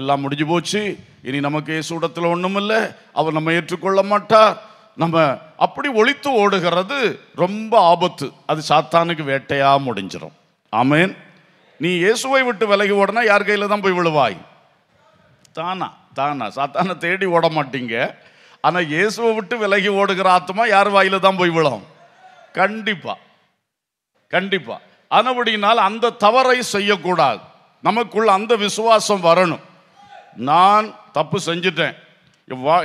[SPEAKER 2] எல்லாம் முடிஞ்சு போச்சு இனி நமக்கு சூடத்தில் ஒன்றும் இல்லை அவர் நம்ம ஏற்றுக்கொள்ள மாட்டார் நம்ம அப்படி ஒழித்து ஓடுகிறது ரொம்ப ஆபத்து அது சாத்தானுக்கு வேட்டையாக முடிஞ்சிடும் ஆமேன் நீ இயேசுவை விட்டு விலகி ஓடனா யார் கையில் தான் போய் விழுவாய் தானா தானா சாத்தானை தேடி ஓட மாட்டீங்க ஆனால் இயேசுவை விட்டு விலகி ஓடுகிற ஆத்மா யார் வாயில தான் போய் விழும் கண்டிப்பாக கண்டிப்பாக ஆனபடினால் அந்த தவறை செய்யக்கூடாது நமக்குள்ள அந்த விசுவாசம் வரணும் நான் தப்பு செஞ்சிட்டேன்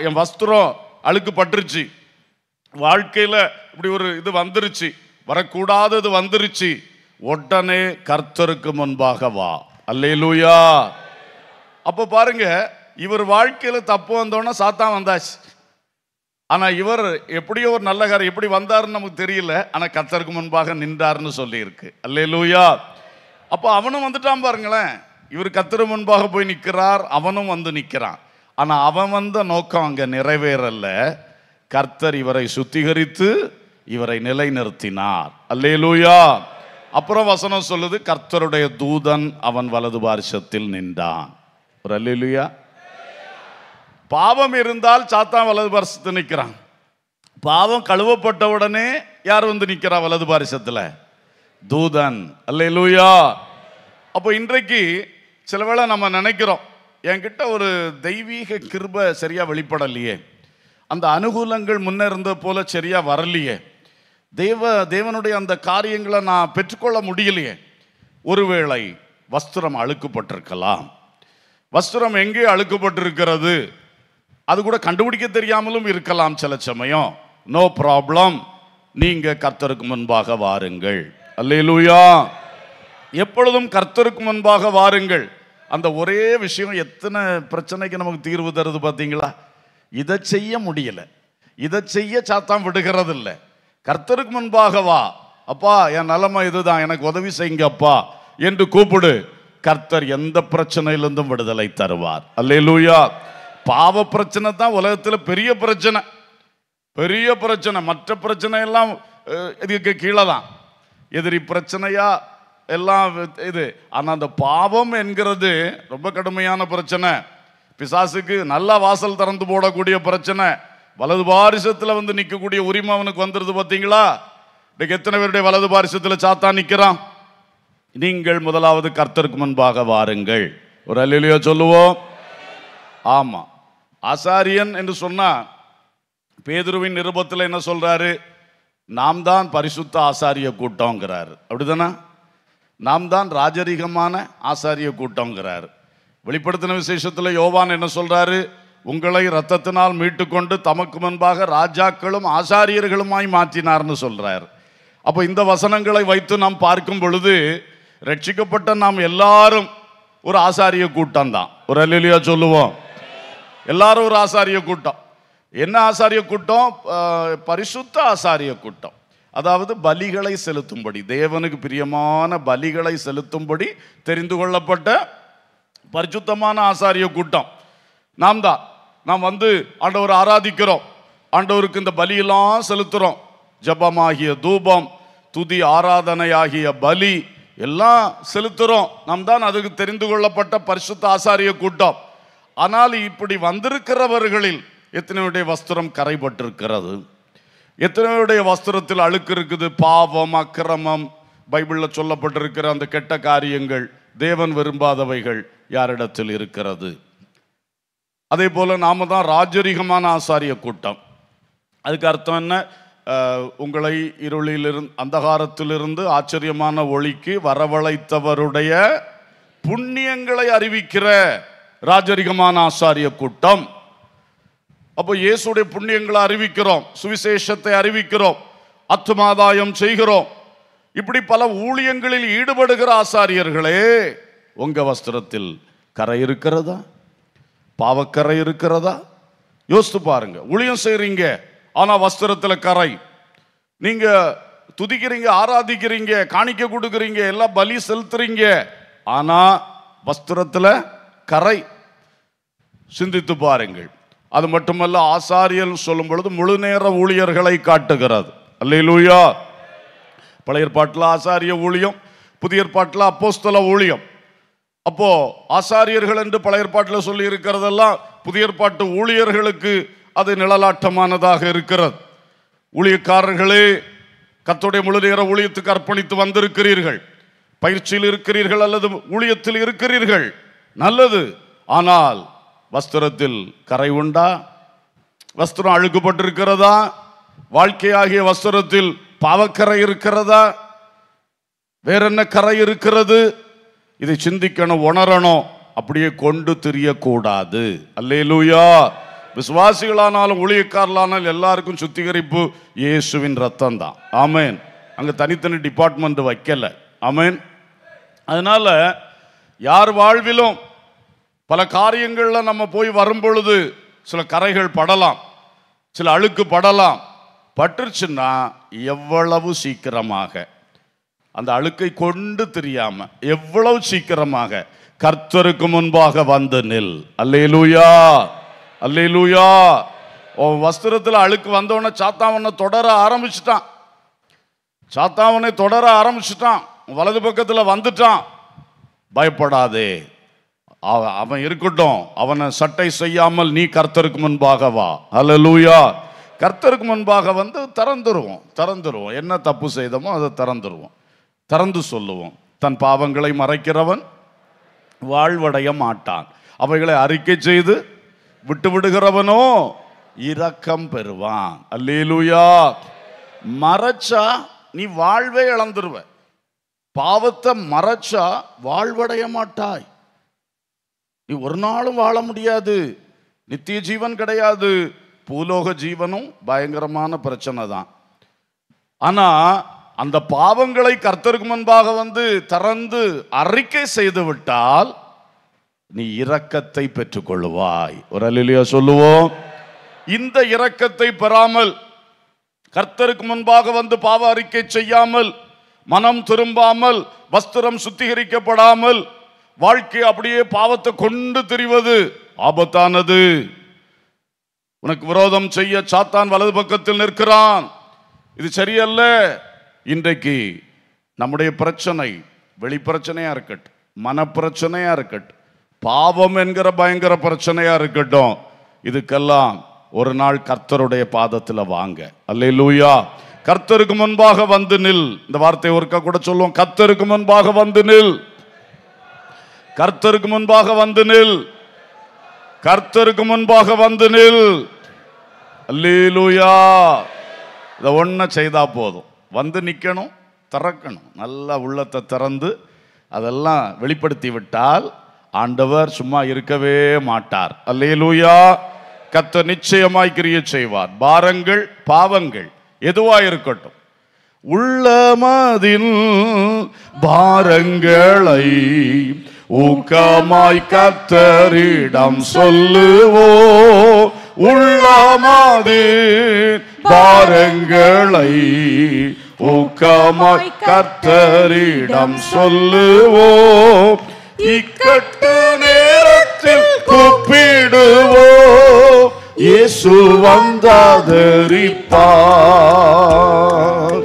[SPEAKER 2] என் வஸ்திரம் அழுக்கு பட்டுருச்சு வாழ்க்கையில் இப்படி ஒரு இது வந்துருச்சு வரக்கூடாதது வந்துருச்சு உடனே கர்த்தருக்கு முன்பாக வா அல்லேலூயா அப்போ பாருங்க இவர் வாழ்க்கையில் தப்பு வந்தோன்னா சாத்தா வந்தாச்சு ஆனால் இவர் எப்படியோ ஒரு நல்ல காரம் எப்படி வந்தாருன்னு நமக்கு தெரியல ஆனால் கத்தருக்கு முன்பாக நின்றார்னு சொல்லியிருக்கு அல்லே லூயா அப்போ அவனும் வந்துட்டான் பாருங்களேன் இவர் கத்தரு முன்பாக போய் நிற்கிறார் அவனும் வந்து நிற்கிறான் ஆனால் அவன் வந்த நோக்கம் அங்கே நிறைவேறல கர்த்தர் இவரை சுத்திகரித்து இவரை நிலைநிறுத்தினார் அல்லே லூயா அப்புறம் வசனம் சொல்லுது கர்த்தருடைய தூதன் அவன் வலது பார்ஷத்தில் நின்றான் ஒரு அல்லா பாவம் இருந்தால் சாத்தான் வலது பாரிசத்தை நிற்கிறான் பாவம் கழுவப்பட்ட உடனே யார் வந்து நிற்கிறா வலது பாரிசத்தில் தூதன் அல்ல லூயா அப்போ இன்றைக்கு சில வேளை நம்ம நினைக்கிறோம் என்கிட்ட ஒரு தெய்வீக கிருப சரியாக வெளிப்படலையே அந்த அனுகூலங்கள் முன்னே இருந்த போல சரியாக வரலையே தேவ தேவனுடைய அந்த காரியங்களை நான் பெற்றுக்கொள்ள முடியலையே ஒருவேளை வஸ்திரம் அழுக்குப்பட்டிருக்கலாம் வஸ்திரம் எங்கே அழுக்கப்பட்டிருக்கிறது அது கூட கண்டுபிடிக்க தெரியாமலும் இருக்கலாம் சில சமயம் நோ ப்ராப்ளம் நீங்கள் கர்த்தருக்கு முன்பாக வாருங்கள் அல்லேலூயா எப்பொழுதும் கர்த்தருக்கு முன்பாக வாருங்கள் அந்த ஒரே விஷயம் எத்தனை பிரச்சனைக்கு நமக்கு தீர்வு தருது பார்த்தீங்களா இதை செய்ய முடியல இதை செய்ய சாத்தான் விடுகிறது இல்லை கர்த்தருக்கு முன்பாக வா அப்பா என் நிலைமை இதுதான் எனக்கு உதவி செய்யுங்க அப்பா என்று கூப்பிடு கர்த்தர் எந்த பிரச்சனையிலிருந்தும் விடுதலை தருவார் அல்லேலூயா பாவ பிரச்சனை தான் உலகத்தில் பெரிய பிரச்சனை பெரிய பிரச்சனை மற்ற பிரச்சனை எல்லாம் இதுக்கு கீழே தான் எதிரி பிரச்சனையா எல்லாம் இது ஆனால் அந்த பாவம் என்கிறது ரொம்ப கடுமையான பிரச்சனை பிசாசுக்கு நல்ல வாசல் திறந்து போடக்கூடிய பிரச்சனை வலது பாரிசத்தில் வந்து நிற்கக்கூடிய உரிமை அவனுக்கு வந்துடுது பார்த்தீங்களா இன்றைக்கு எத்தனை பேருடைய வலது பாரிசத்தில் சாத்தா நிற்கிறான் நீங்கள் முதலாவது கர்த்தருக்கு முன்பாக வாருங்கள் ஒரு அல்லையோ சொல்லுவோம் ஆமாம் ஆசாரியன் என்று சொன்னால் பேதுருவின் நிருபத்தில் என்ன சொல்கிறாரு நாம் தான் பரிசுத்த ஆசாரிய கூட்டங்கிறார் அப்படிதானா நாம் தான் ராஜரிகமான ஆசாரிய கூட்டங்கிறார் வெளிப்படுத்தின விசேஷத்தில் யோவான் என்ன சொல்கிறாரு உங்களை ரத்தத்தினால் மீட்டுக்கொண்டு தமக்கு முன்பாக ராஜாக்களும் ஆசாரியர்களுமாய் மாற்றினார்னு சொல்றார் அப்போ இந்த வசனங்களை வைத்து நாம் பார்க்கும் பொழுது ரட்சிக்கப்பட்ட நாம் எல்லாரும் ஒரு ஆசாரிய கூட்டம் தான் ஒரு அலிலியா சொல்லுவோம் எல்லாரும் ஒரு ஆசாரிய கூட்டம் என்ன ஆசாரிய கூட்டம் பரிசுத்த ஆசாரிய கூட்டம் அதாவது பலிகளை செலுத்தும்படி தேவனுக்கு பிரியமான பலிகளை செலுத்தும்படி தெரிந்து கொள்ளப்பட்ட பரிசுத்தமான ஆசாரிய கூட்டம் நாம் தான் நாம் வந்து ஆண்டவர் ஆராதிக்கிறோம் ஆண்டவருக்கு இந்த பலியெல்லாம் செலுத்துகிறோம் ஜபமாகிய தூபம் துதி ஆராதனை பலி எல்லாம் செலுத்துகிறோம் நம் தான் அதுக்கு தெரிந்து கொள்ளப்பட்ட பரிசுத்த ஆசாரிய கூட்டம் ஆனால் இப்படி வந்திருக்கிறவர்களில் எத்தனையுடைய வஸ்திரம் கரைபட்டிருக்கிறது எத்தனையுடைய வஸ்திரத்தில் அழுக்கு இருக்குது பாவம் அக்கிரமம் பைபிளில் சொல்லப்பட்டிருக்கிற அந்த கெட்ட காரியங்கள் தேவன் விரும்பாதவைகள் யாரிடத்தில் இருக்கிறது அதே போல் நாம் தான் ராஜரிகமான ஆசாரிய கூட்டம் அதுக்கு அர்த்தம் என்ன உங்களை இருளிலிருந்து அந்தகாரத்திலிருந்து ஆச்சரியமான ஒளிக்கு வரவழைத்தவருடைய புண்ணியங்களை அறிவிக்கிற ராஜரிகமான ஆச்சாரிய கூட்டம் அப்போ இயேசுடைய புண்ணியங்களை அறிவிக்கிறோம் சுவிசேஷத்தை அறிவிக்கிறோம் அத்துமாதாயம் செய்கிறோம் இப்படி பல ஊழியங்களில் ஈடுபடுகிற ஆசாரியர்களே உங்க வஸ்திரத்தில் கரை இருக்கிறதா பாவக்கரை இருக்கிறதா யோசித்து பாருங்க ஊழியம் செய்கிறீங்க ஆனால் வஸ்திரத்தில் கரை நீங்கள் துதிக்கிறீங்க ஆராதிக்கிறீங்க காணிக்க கொடுக்குறீங்க எல்லாம் பலி செலுத்துறீங்க ஆனால் வஸ்திரத்தில் கரை சிந்தித்து பாருங்கள் அது மட்டுமல்ல ஆசாரியல் சொல்லும் பொழுது முழு நேர ஊழியர்களை காட்டுகிறது அல்லையிலூயா பழைய பாட்டில் ஆசாரிய ஊழியம் புதிய பாட்டில் அப்போஸ்தல ஊழியம் அப்போது ஆசாரியர்கள் என்று பழைய பாட்டில் சொல்லி இருக்கிறதெல்லாம் புதிய பாட்டு ஊழியர்களுக்கு அது நிழலாட்டமானதாக இருக்கிறது ஊழியக்காரர்களே கத்துடைய முழு நேர ஊழியத்துக்கு அர்ப்பணித்து வந்திருக்கிறீர்கள் பயிற்சியில் இருக்கிறீர்கள் அல்லது ஊழியத்தில் இருக்கிறீர்கள் நல்லது ஆனால் வஸ்திரத்தில் கரை உண்டா வஸ்திரம் அழுக்குப்பட்டிருக்கிறதா வாழ்க்கையாகிய வஸ்திரத்தில் பாவக்கரை இருக்கிறதா வேற என்ன கரை இருக்கிறது இதை சிந்திக்கணும் உணரணும் அப்படியே கொண்டு தெரியக்கூடாது அல்லேலூயா லூயா விசுவாசிகளானாலும் ஊழியக்காரர்களானாலும் எல்லாருக்கும் சுத்திகரிப்பு இயேசுவின் ரத்தம் தான் ஆமேன் அங்கே தனித்தனி டிபார்ட்மெண்ட் வைக்கல ஆமேன் அதனால் யார் வாழ்விலும் பல காரியங்களில் நம்ம போய் வரும் பொழுது சில கரைகள் படலாம் சில அழுக்கு படலாம் பட்டுருச்சுன்னா எவ்வளவு சீக்கிரமாக அந்த அழுக்கை கொண்டு தெரியாமல் எவ்வளவு சீக்கிரமாக கர்த்தருக்கு முன்பாக வந்து நில் அல்லேலூயா அல்லையிலூயா உன் வஸ்திரத்தில் அழுக்கு வந்தவன சாத்தாவனை தொடர ஆரம்பிச்சிட்டான் சாத்தாவனை தொடர ஆரம்பிச்சிட்டான் வலது பக்கத்தில் வந்துட்டான் பயப்படாதே அவன் இருக்கட்டும் அவனை சட்டை செய்யாமல் நீ கர்த்தருக்கு முன்பாக வா லூயா கர்த்தருக்கு முன்பாக வந்து திறந்துருவோம் திறந்துருவோம் என்ன தப்பு செய்தமோ அதை திறந்துருவோம் திறந்து சொல்லுவோம் தன் பாவங்களை மறைக்கிறவன் வாழ்வடைய மாட்டான் அவைகளை அறிக்கை செய்து விட்டு விடுகிறவனோ இரக்கம் பெறுவான் அல்லேலூயா மறைச்சா நீ வாழ்வே இழந்துருவ பாவத்தை மறைச்சா வாழ்வடைய மாட்டாய் நீ ஒரு நாளும் வாழ முடியாது நித்திய ஜீவன் கிடையாது பூலோக ஜீவனும் பயங்கரமான பிரச்சனை தான் ஆனா அந்த பாவங்களை கர்த்தருக்கு முன்பாக வந்து திறந்து அறிக்கை செய்து விட்டால் நீ இரக்கத்தை பெற்றுக்கொள்ளுவாய் ஒரு அலிலியா சொல்லுவோம் இந்த இரக்கத்தை பெறாமல் கர்த்தருக்கு முன்பாக வந்து பாவ அறிக்கை செய்யாமல் மனம் திரும்பாமல் வஸ்திரம் சுத்திகரிக்கப்படாமல் வாழ்க்கை அப்படியே பாவத்தை கொண்டு திரிவது ஆபத்தானது உனக்கு விரோதம் செய்ய சாத்தான் வலது பக்கத்தில் நிற்கிறான் இது சரியல்ல இன்றைக்கு நம்முடைய பிரச்சனை வெளி பிரச்சனையா இருக்கட்டும் மன பிரச்சனையா இருக்கட்டும் பாவம் என்கிற பயங்கர பிரச்சனையா இருக்கட்டும் இதுக்கெல்லாம் ஒரு நாள் கர்த்தருடைய பாதத்தில் வாங்க அல்லே லூயா கர்த்தருக்கு முன்பாக வந்து நில் இந்த வார்த்தை ஒருக்கா கூட சொல்லுவோம் கர்த்தருக்கு முன்பாக வந்து நில் கர்த்தருக்கு முன்பாக வந்து நில் கர்த்தருக்கு முன்பாக வந்து நில் அல்லேலூயா இதை ஒன்றை செய்தால் போதும் வந்து நிற்கணும் திறக்கணும் நல்லா உள்ளத்தை திறந்து அதெல்லாம் வெளிப்படுத்தி விட்டால் ஆண்டவர் சும்மா இருக்கவே மாட்டார் அல்லேலூயா கத்த நிச்சயமாய் கிரிய செய்வார் பாரங்கள் பாவங்கள் எதுவா இருக்கட்டும் உள்ளமதில் பாரங்களை ஊக்கமாய் கத்தரிடம் சொல்லுவோ உள்ளமாது பாரங்களை ஊக்கமாய் கத்தரிடம் சொல்லுவோம் இக்கட்டு நேரத்தில் கூப்பிடுவோ இயேசு வந்தாதரிப்பார்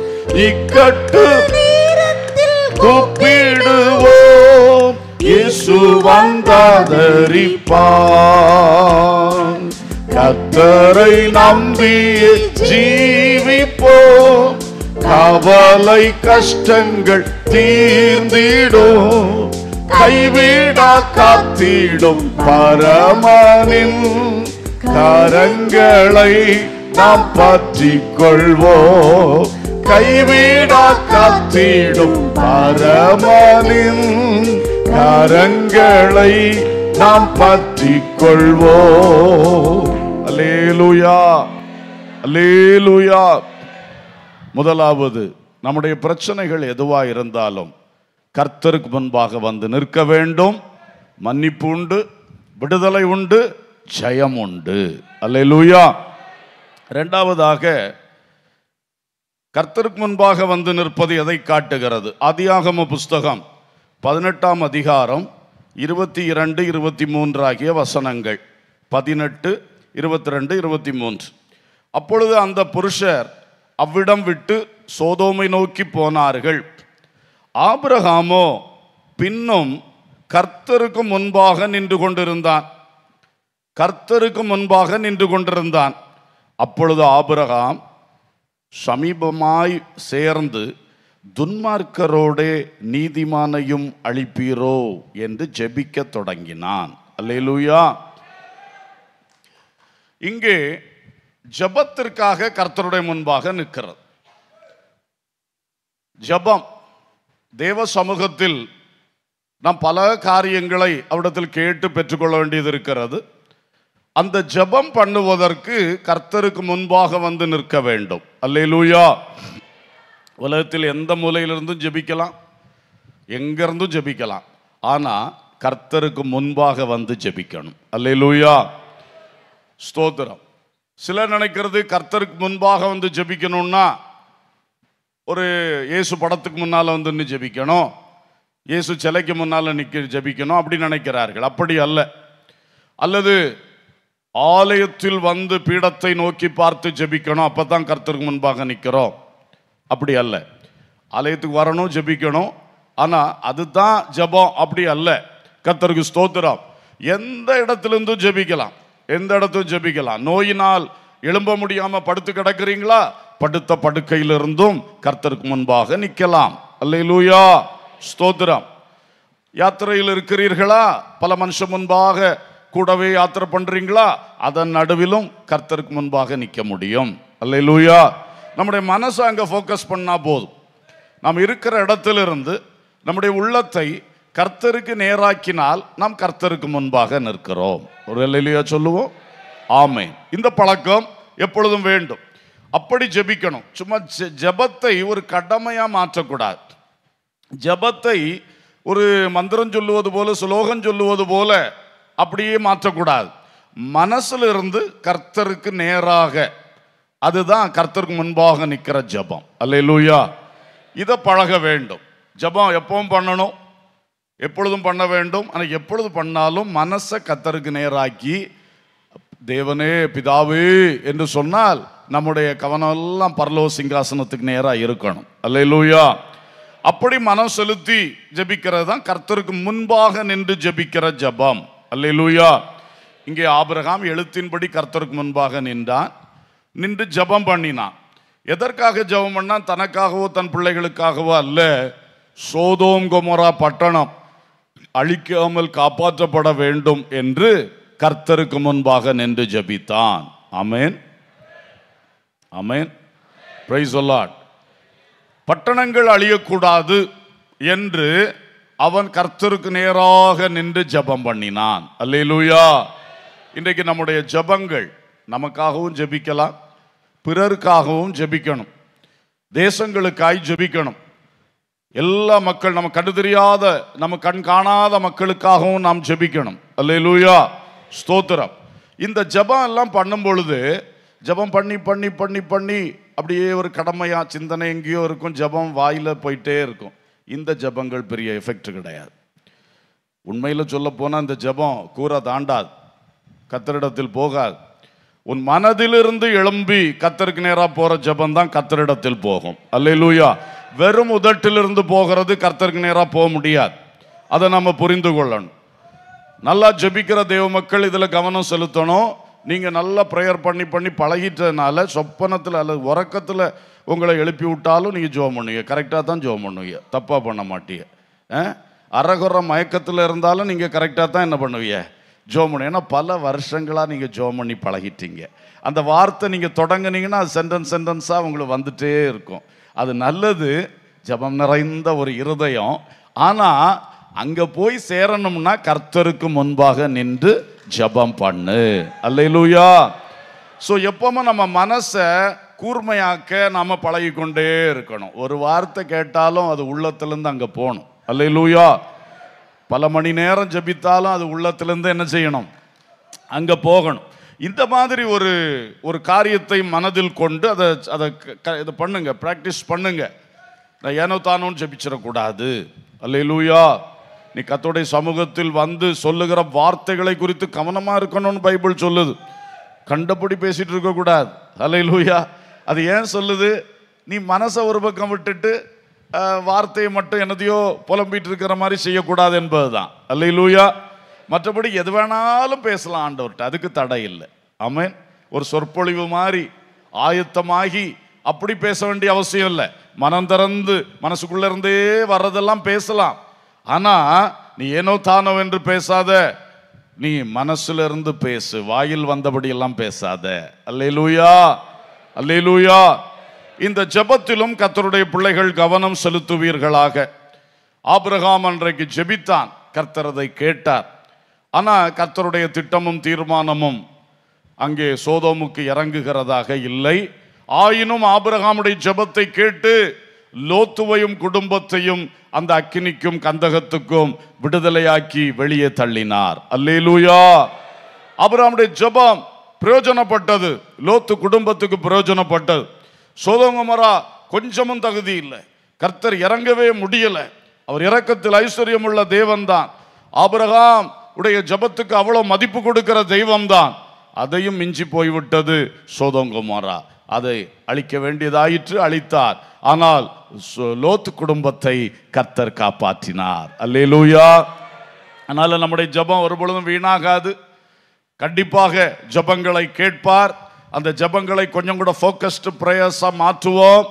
[SPEAKER 2] இக்கட்டு கூப்பிடுவோம் இயேசு வந்தாதரிப்பார் கத்தரை நம்பியே ஜீவிப்போம் கவலை கஷ்டங்கள் தீர்ந்திடும் கைவிடா காத்திடும் பரமனின் கரங்களை நாம் பற்றிக் கொள்வோம் கைவிடா காத்திடும் பரமனின் கரங்களை நாம் பற்றிக் கொள்வோம் அலேலுயா அலேலுயா முதலாவது நம்முடைய பிரச்சனைகள் எதுவாக இருந்தாலும் கர்த்தருக்கு முன்பாக வந்து நிற்க வேண்டும் மன்னிப்பு உண்டு விடுதலை உண்டு ஜெயம் உண்டு அல்ல லூயா ரெண்டாவதாக கர்த்தருக்கு முன்பாக வந்து நிற்பது எதை காட்டுகிறது அதியாகம புஸ்தகம் பதினெட்டாம் அதிகாரம் இருபத்தி இரண்டு இருபத்தி மூன்று ஆகிய வசனங்கள் பதினெட்டு இருபத்தி ரெண்டு இருபத்தி மூன்று அப்பொழுது அந்த புருஷர் அவ்விடம் விட்டு சோதோமை நோக்கி போனார்கள் ஆபிரகாமோ பின்னும் கர்த்தருக்கு முன்பாக நின்று கொண்டிருந்தான் கர்த்தருக்கு முன்பாக நின்று கொண்டிருந்தான் அப்பொழுது ஆபிரகாம் சமீபமாய் சேர்ந்து துன்மார்க்கரோடே நீதிமானையும் அழிப்பீரோ என்று ஜெபிக்க தொடங்கினான் அல்லேலூயா இங்கே ஜபத்திற்காக கர்த்தருடைய முன்பாக நிற்கிறது ஜபம் தேவ சமூகத்தில் நாம் பல காரியங்களை அவரிடத்தில் கேட்டு பெற்றுக்கொள்ள வேண்டியது இருக்கிறது அந்த ஜபம் பண்ணுவதற்கு கர்த்தருக்கு முன்பாக வந்து நிற்க வேண்டும் அல்லே லூயா உலகத்தில் எந்த மூலையிலிருந்தும் ஜெபிக்கலாம் எங்கிருந்தும் ஜெபிக்கலாம் ஆனால் கர்த்தருக்கு முன்பாக வந்து ஜெபிக்கணும் அல்லே லூயா ஸ்தோத்திரம் சிலர் நினைக்கிறது கர்த்தருக்கு முன்பாக வந்து ஜபிக்கணும்னா ஒரு இயேசு படத்துக்கு முன்னால் வந்து நின்று ஜெபிக்கணும் இயேசு சிலைக்கு முன்னால் நிற்க ஜெபிக்கணும் அப்படி நினைக்கிறார்கள் அப்படி அல்ல அல்லது ஆலயத்தில் வந்து பீடத்தை நோக்கி பார்த்து ஜெபிக்கணும் அப்போ தான் கர்த்தருக்கு முன்பாக நிற்கிறோம் அப்படி அல்ல ஆலயத்துக்கு வரணும் ஜெபிக்கணும் ஆனால் அதுதான் ஜபம் அப்படி அல்ல கர்த்தருக்கு ஸ்தோத்திரம் எந்த இடத்துலேருந்தும் ஜெபிக்கலாம் எந்த இடத்தும் ஜெபிக்கலாம் நோயினால் எழும்ப முடியாமல் படுத்து கிடக்குறீங்களா படுத்த படுக்கையிலிருந்தும் கர்த்தருக்கு முன்பாக நிற்கலாம் அல்லையிலூயா ஸ்தோத்திரம் யாத்திரையில் இருக்கிறீர்களா பல மனுஷன் முன்பாக கூடவே யாத்திரை பண்ணுறீங்களா அதன் நடுவிலும் கர்த்தருக்கு முன்பாக நிற்க முடியும் அல்லையிலூயா நம்முடைய மனசை அங்கே ஃபோக்கஸ் பண்ணா போதும் நாம் இருக்கிற இடத்திலிருந்து நம்முடைய உள்ளத்தை கர்த்தருக்கு நேராக்கினால் நாம் கர்த்தருக்கு முன்பாக நிற்கிறோம் ஒரு இல்லையா சொல்லுவோம் ஆமை இந்த பழக்கம் எப்பொழுதும் வேண்டும் அப்படி ஜெபிக்கணும் சும்மா ஜெபத்தை ஒரு கடமையாக மாற்றக்கூடாது ஜபத்தை ஒரு மந்திரம் சொல்லுவது போல சுலோகம் சொல்லுவது போல அப்படியே மாற்றக்கூடாது மனசுல இருந்து கர்த்தருக்கு நேராக அதுதான் கர்த்தருக்கு முன்பாக நிற்கிற ஜபம் லூயா இதை பழக வேண்டும் ஜபம் எப்பவும் பண்ணணும் எப்பொழுதும் பண்ண வேண்டும் ஆனால் எப்பொழுது பண்ணாலும் மனசை கத்தருக்கு நேராக்கி தேவனே பிதாவே என்று சொன்னால் நம்முடைய கவனம் எல்லாம் பரலோ சிங்காசனத்துக்கு நேராக இருக்கணும் லூயா அப்படி மனம் செலுத்தி ஜபிக்கிறது தான் கர்த்தருக்கு முன்பாக நின்று ஜபிக்கிற ஜபம் லூயா இங்கே ஆபிரகாம் எழுத்தின்படி கர்த்தருக்கு முன்பாக நின்றான் நின்று ஜபம் பண்ணினான் எதற்காக ஜபம் பண்ணால் தனக்காகவோ தன் பிள்ளைகளுக்காகவோ அல்ல சோதோங்கொமரா பட்டணம் அழிக்காமல் காப்பாற்றப்பட வேண்டும் என்று கர்த்தருக்கு முன்பாக நின்று ஜபித்தான் அமேன் அமேன் பிரைஸ் சொல்லாட் பட்டணங்கள் அழியக்கூடாது என்று அவன் கர்த்தருக்கு நேராக நின்று ஜபம் பண்ணினான் அல்லேலூயா இன்றைக்கு நம்முடைய ஜபங்கள் நமக்காகவும் ஜபிக்கலாம் பிறருக்காகவும் ஜபிக்கணும் தேசங்களுக்காய் ஜபிக்கணும் எல்லா மக்கள் நம்ம கண்டு தெரியாத நம்ம கண் காணாத மக்களுக்காகவும் நாம் ஜபிக்கணும் அல்லேலூயா லூயா ஸ்தோத்திரம் இந்த ஜபம் எல்லாம் பண்ணும் பொழுது ஜபம் பண்ணி பண்ணி பண்ணி பண்ணி அப்படியே ஒரு கடமையாக சிந்தனை எங்கேயோ இருக்கும் ஜபம் வாயில் போயிட்டே இருக்கும் இந்த ஜபங்கள் பெரிய எஃபெக்ட் கிடையாது உண்மையில் சொல்ல போனால் இந்த ஜபம் கூற தாண்டாது கத்தரிடத்தில் போகாது உன் மனதிலிருந்து எழும்பி கத்தருக்கு நேராக போகிற ஜபம் தான் கத்தரிடத்தில் போகும் அல்ல வெறும் உதட்டிலிருந்து போகிறது கர்த்தருக்கு நேராக போக முடியாது அதை நம்ம புரிந்து கொள்ளணும் நல்லா ஜபிக்கிற தெய்வ மக்கள் இதில் கவனம் செலுத்தணும் நீங்கள் நல்லா ப்ரேயர் பண்ணி பண்ணி பழகிட்டதுனால சொப்பனத்தில் அல்லது உறக்கத்தில் உங்களை எழுப்பி விட்டாலும் நீங்கள் ஜோம் பண்ணுவீங்க கரெக்டாக தான் ஜோம் பண்ணுவீங்க தப்பாக பண்ண மாட்டீங்க அறகுற மயக்கத்தில் இருந்தாலும் நீங்கள் கரெக்டாக தான் என்ன பண்ணுவீங்க ஜோம் பண்ணு ஏன்னா பல வருஷங்களாக நீங்கள் ஜோம் பண்ணி பழகிட்டீங்க அந்த வார்த்தை நீங்கள் தொடங்கினீங்கன்னா அது சென்டென்ஸ் சென்டென்ஸாக உங்களுக்கு வந்துட்டே இருக்கும் அது நல்லது ஜபம் நிறைந்த ஒரு இருதயம் ஆனால் அங்கே போய் சேரணும்னா கர்த்தருக்கு முன்பாக நின்று ஜபம் பண்ணு அல்லையிலூயா ஸோ எப்போவுமே நம்ம மனசை கூர்மையாக்க நாம் பழகிக்கொண்டே இருக்கணும் ஒரு வார்த்தை கேட்டாலும் அது உள்ளத்துலேருந்து அங்கே போகணும் அல்லையிலூயா பல மணி நேரம் ஜபித்தாலும் அது உள்ளத்துலேருந்து என்ன செய்யணும் அங்கே போகணும் இந்த மாதிரி ஒரு ஒரு காரியத்தை மனதில் கொண்டு அதை அதை இதை பண்ணுங்க ப்ராக்டிஸ் பண்ணுங்க நான் ஏனோ தானோன்னு ஜபிச்சிடக்கூடாது அல்லையிலூயா நீ கத்தோடைய சமூகத்தில் வந்து சொல்லுகிற வார்த்தைகளை குறித்து கவனமாக இருக்கணும்னு பைபிள் சொல்லுது கண்டபடி பேசிகிட்டு இருக்கக்கூடாது அலை லூயா அது ஏன் சொல்லுது நீ மனசை ஒரு பக்கம் விட்டுட்டு வார்த்தையை மட்டும் என்னதையோ புலம்பிட்டு இருக்கிற மாதிரி செய்யக்கூடாது என்பது தான் அல்ல லூயா மற்றபடி எது வேணாலும் பேசலாம் ஆண்டவர்கிட்ட அதுக்கு தடை இல்லை ஆமேன் ஒரு சொற்பொழிவு மாதிரி ஆயத்தமாகி அப்படி பேச வேண்டிய அவசியம் இல்லை மனம் திறந்து மனசுக்குள்ளே இருந்தே வர்றதெல்லாம் பேசலாம் ஆனால் நீ ஏனோ தானோ என்று பேசாத நீ மனசுல இருந்து பேசு வாயில் வந்தபடி எல்லாம் பேசாத அல்லேலூயா அல்லேலூயா இந்த ஜபத்திலும் கத்தருடைய பிள்ளைகள் கவனம் செலுத்துவீர்களாக ஆபிரகாம் அன்றைக்கு ஜெபித்தான் கர்த்தரதை கேட்டார் ஆனால் கர்த்தருடைய திட்டமும் தீர்மானமும் அங்கே சோதோமுக்கு இறங்குகிறதாக இல்லை ஆயினும் ஆபிரகாமுடைய ஜபத்தை கேட்டு லோத்துவையும் குடும்பத்தையும் அந்த அக்கினிக்கும் கந்தகத்துக்கும் விடுதலையாக்கி வெளியே தள்ளினார் அல்லேலூயா அபராமுடைய ஜபம் பிரயோஜனப்பட்டது லோத்து குடும்பத்துக்கு பிரயோஜனப்பட்டது சோதோங்கமரா கொஞ்சமும் தகுதி இல்லை கர்த்தர் இறங்கவே முடியலை அவர் இறக்கத்தில் ஐஸ்வர்யம் உள்ள தெய்வம்தான் ஆபரகாம் உடைய ஜபத்துக்கு அவ்வளோ மதிப்பு கொடுக்கிற தெய்வம்தான் அதையும் மிஞ்சி போய்விட்டது சோதோங்குமாரா அதை அழிக்க வேண்டியதாயிற்று அழித்தார் ஆனால் லோத்து குடும்பத்தை கத்தர் காப்பாற்றினார் அல்லே லூயா அதனால் நம்முடைய ஜபம் ஒருபொழுதும் வீணாகாது கண்டிப்பாக ஜபங்களை கேட்பார் அந்த ஜபங்களை கொஞ்சம் கூட ஃபோக்கஸ்டு பிரயாசம் மாற்றுவோம்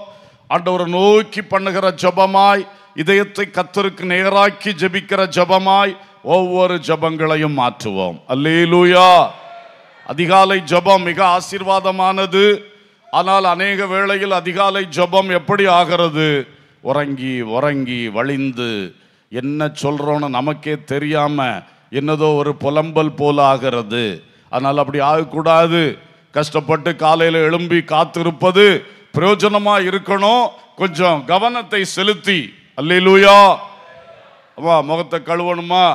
[SPEAKER 2] ஆண்டவரை நோக்கி பண்ணுகிற ஜபமாய் இதயத்தை கத்தருக்கு நேராக்கி ஜபிக்கிற ஜபமாய் ஒவ்வொரு ஜபங்களையும் மாற்றுவோம் அல்லே லூயா அதிகாலை ஜபம் மிக ஆசீர்வாதமானது ஆனால் அநேக வேளையில் அதிகாலை ஜபம் எப்படி ஆகிறது உறங்கி உறங்கி வழிந்து என்ன சொல்கிறோன்னு நமக்கே தெரியாமல் என்னதோ ஒரு புலம்பல் போல ஆகிறது ஆனால் அப்படி ஆகக்கூடாது கஷ்டப்பட்டு காலையில் எழும்பி காத்திருப்பது பிரயோஜனமாக இருக்கணும் கொஞ்சம் கவனத்தை செலுத்தி அல்லூயா வா முகத்தை கழுவணுமா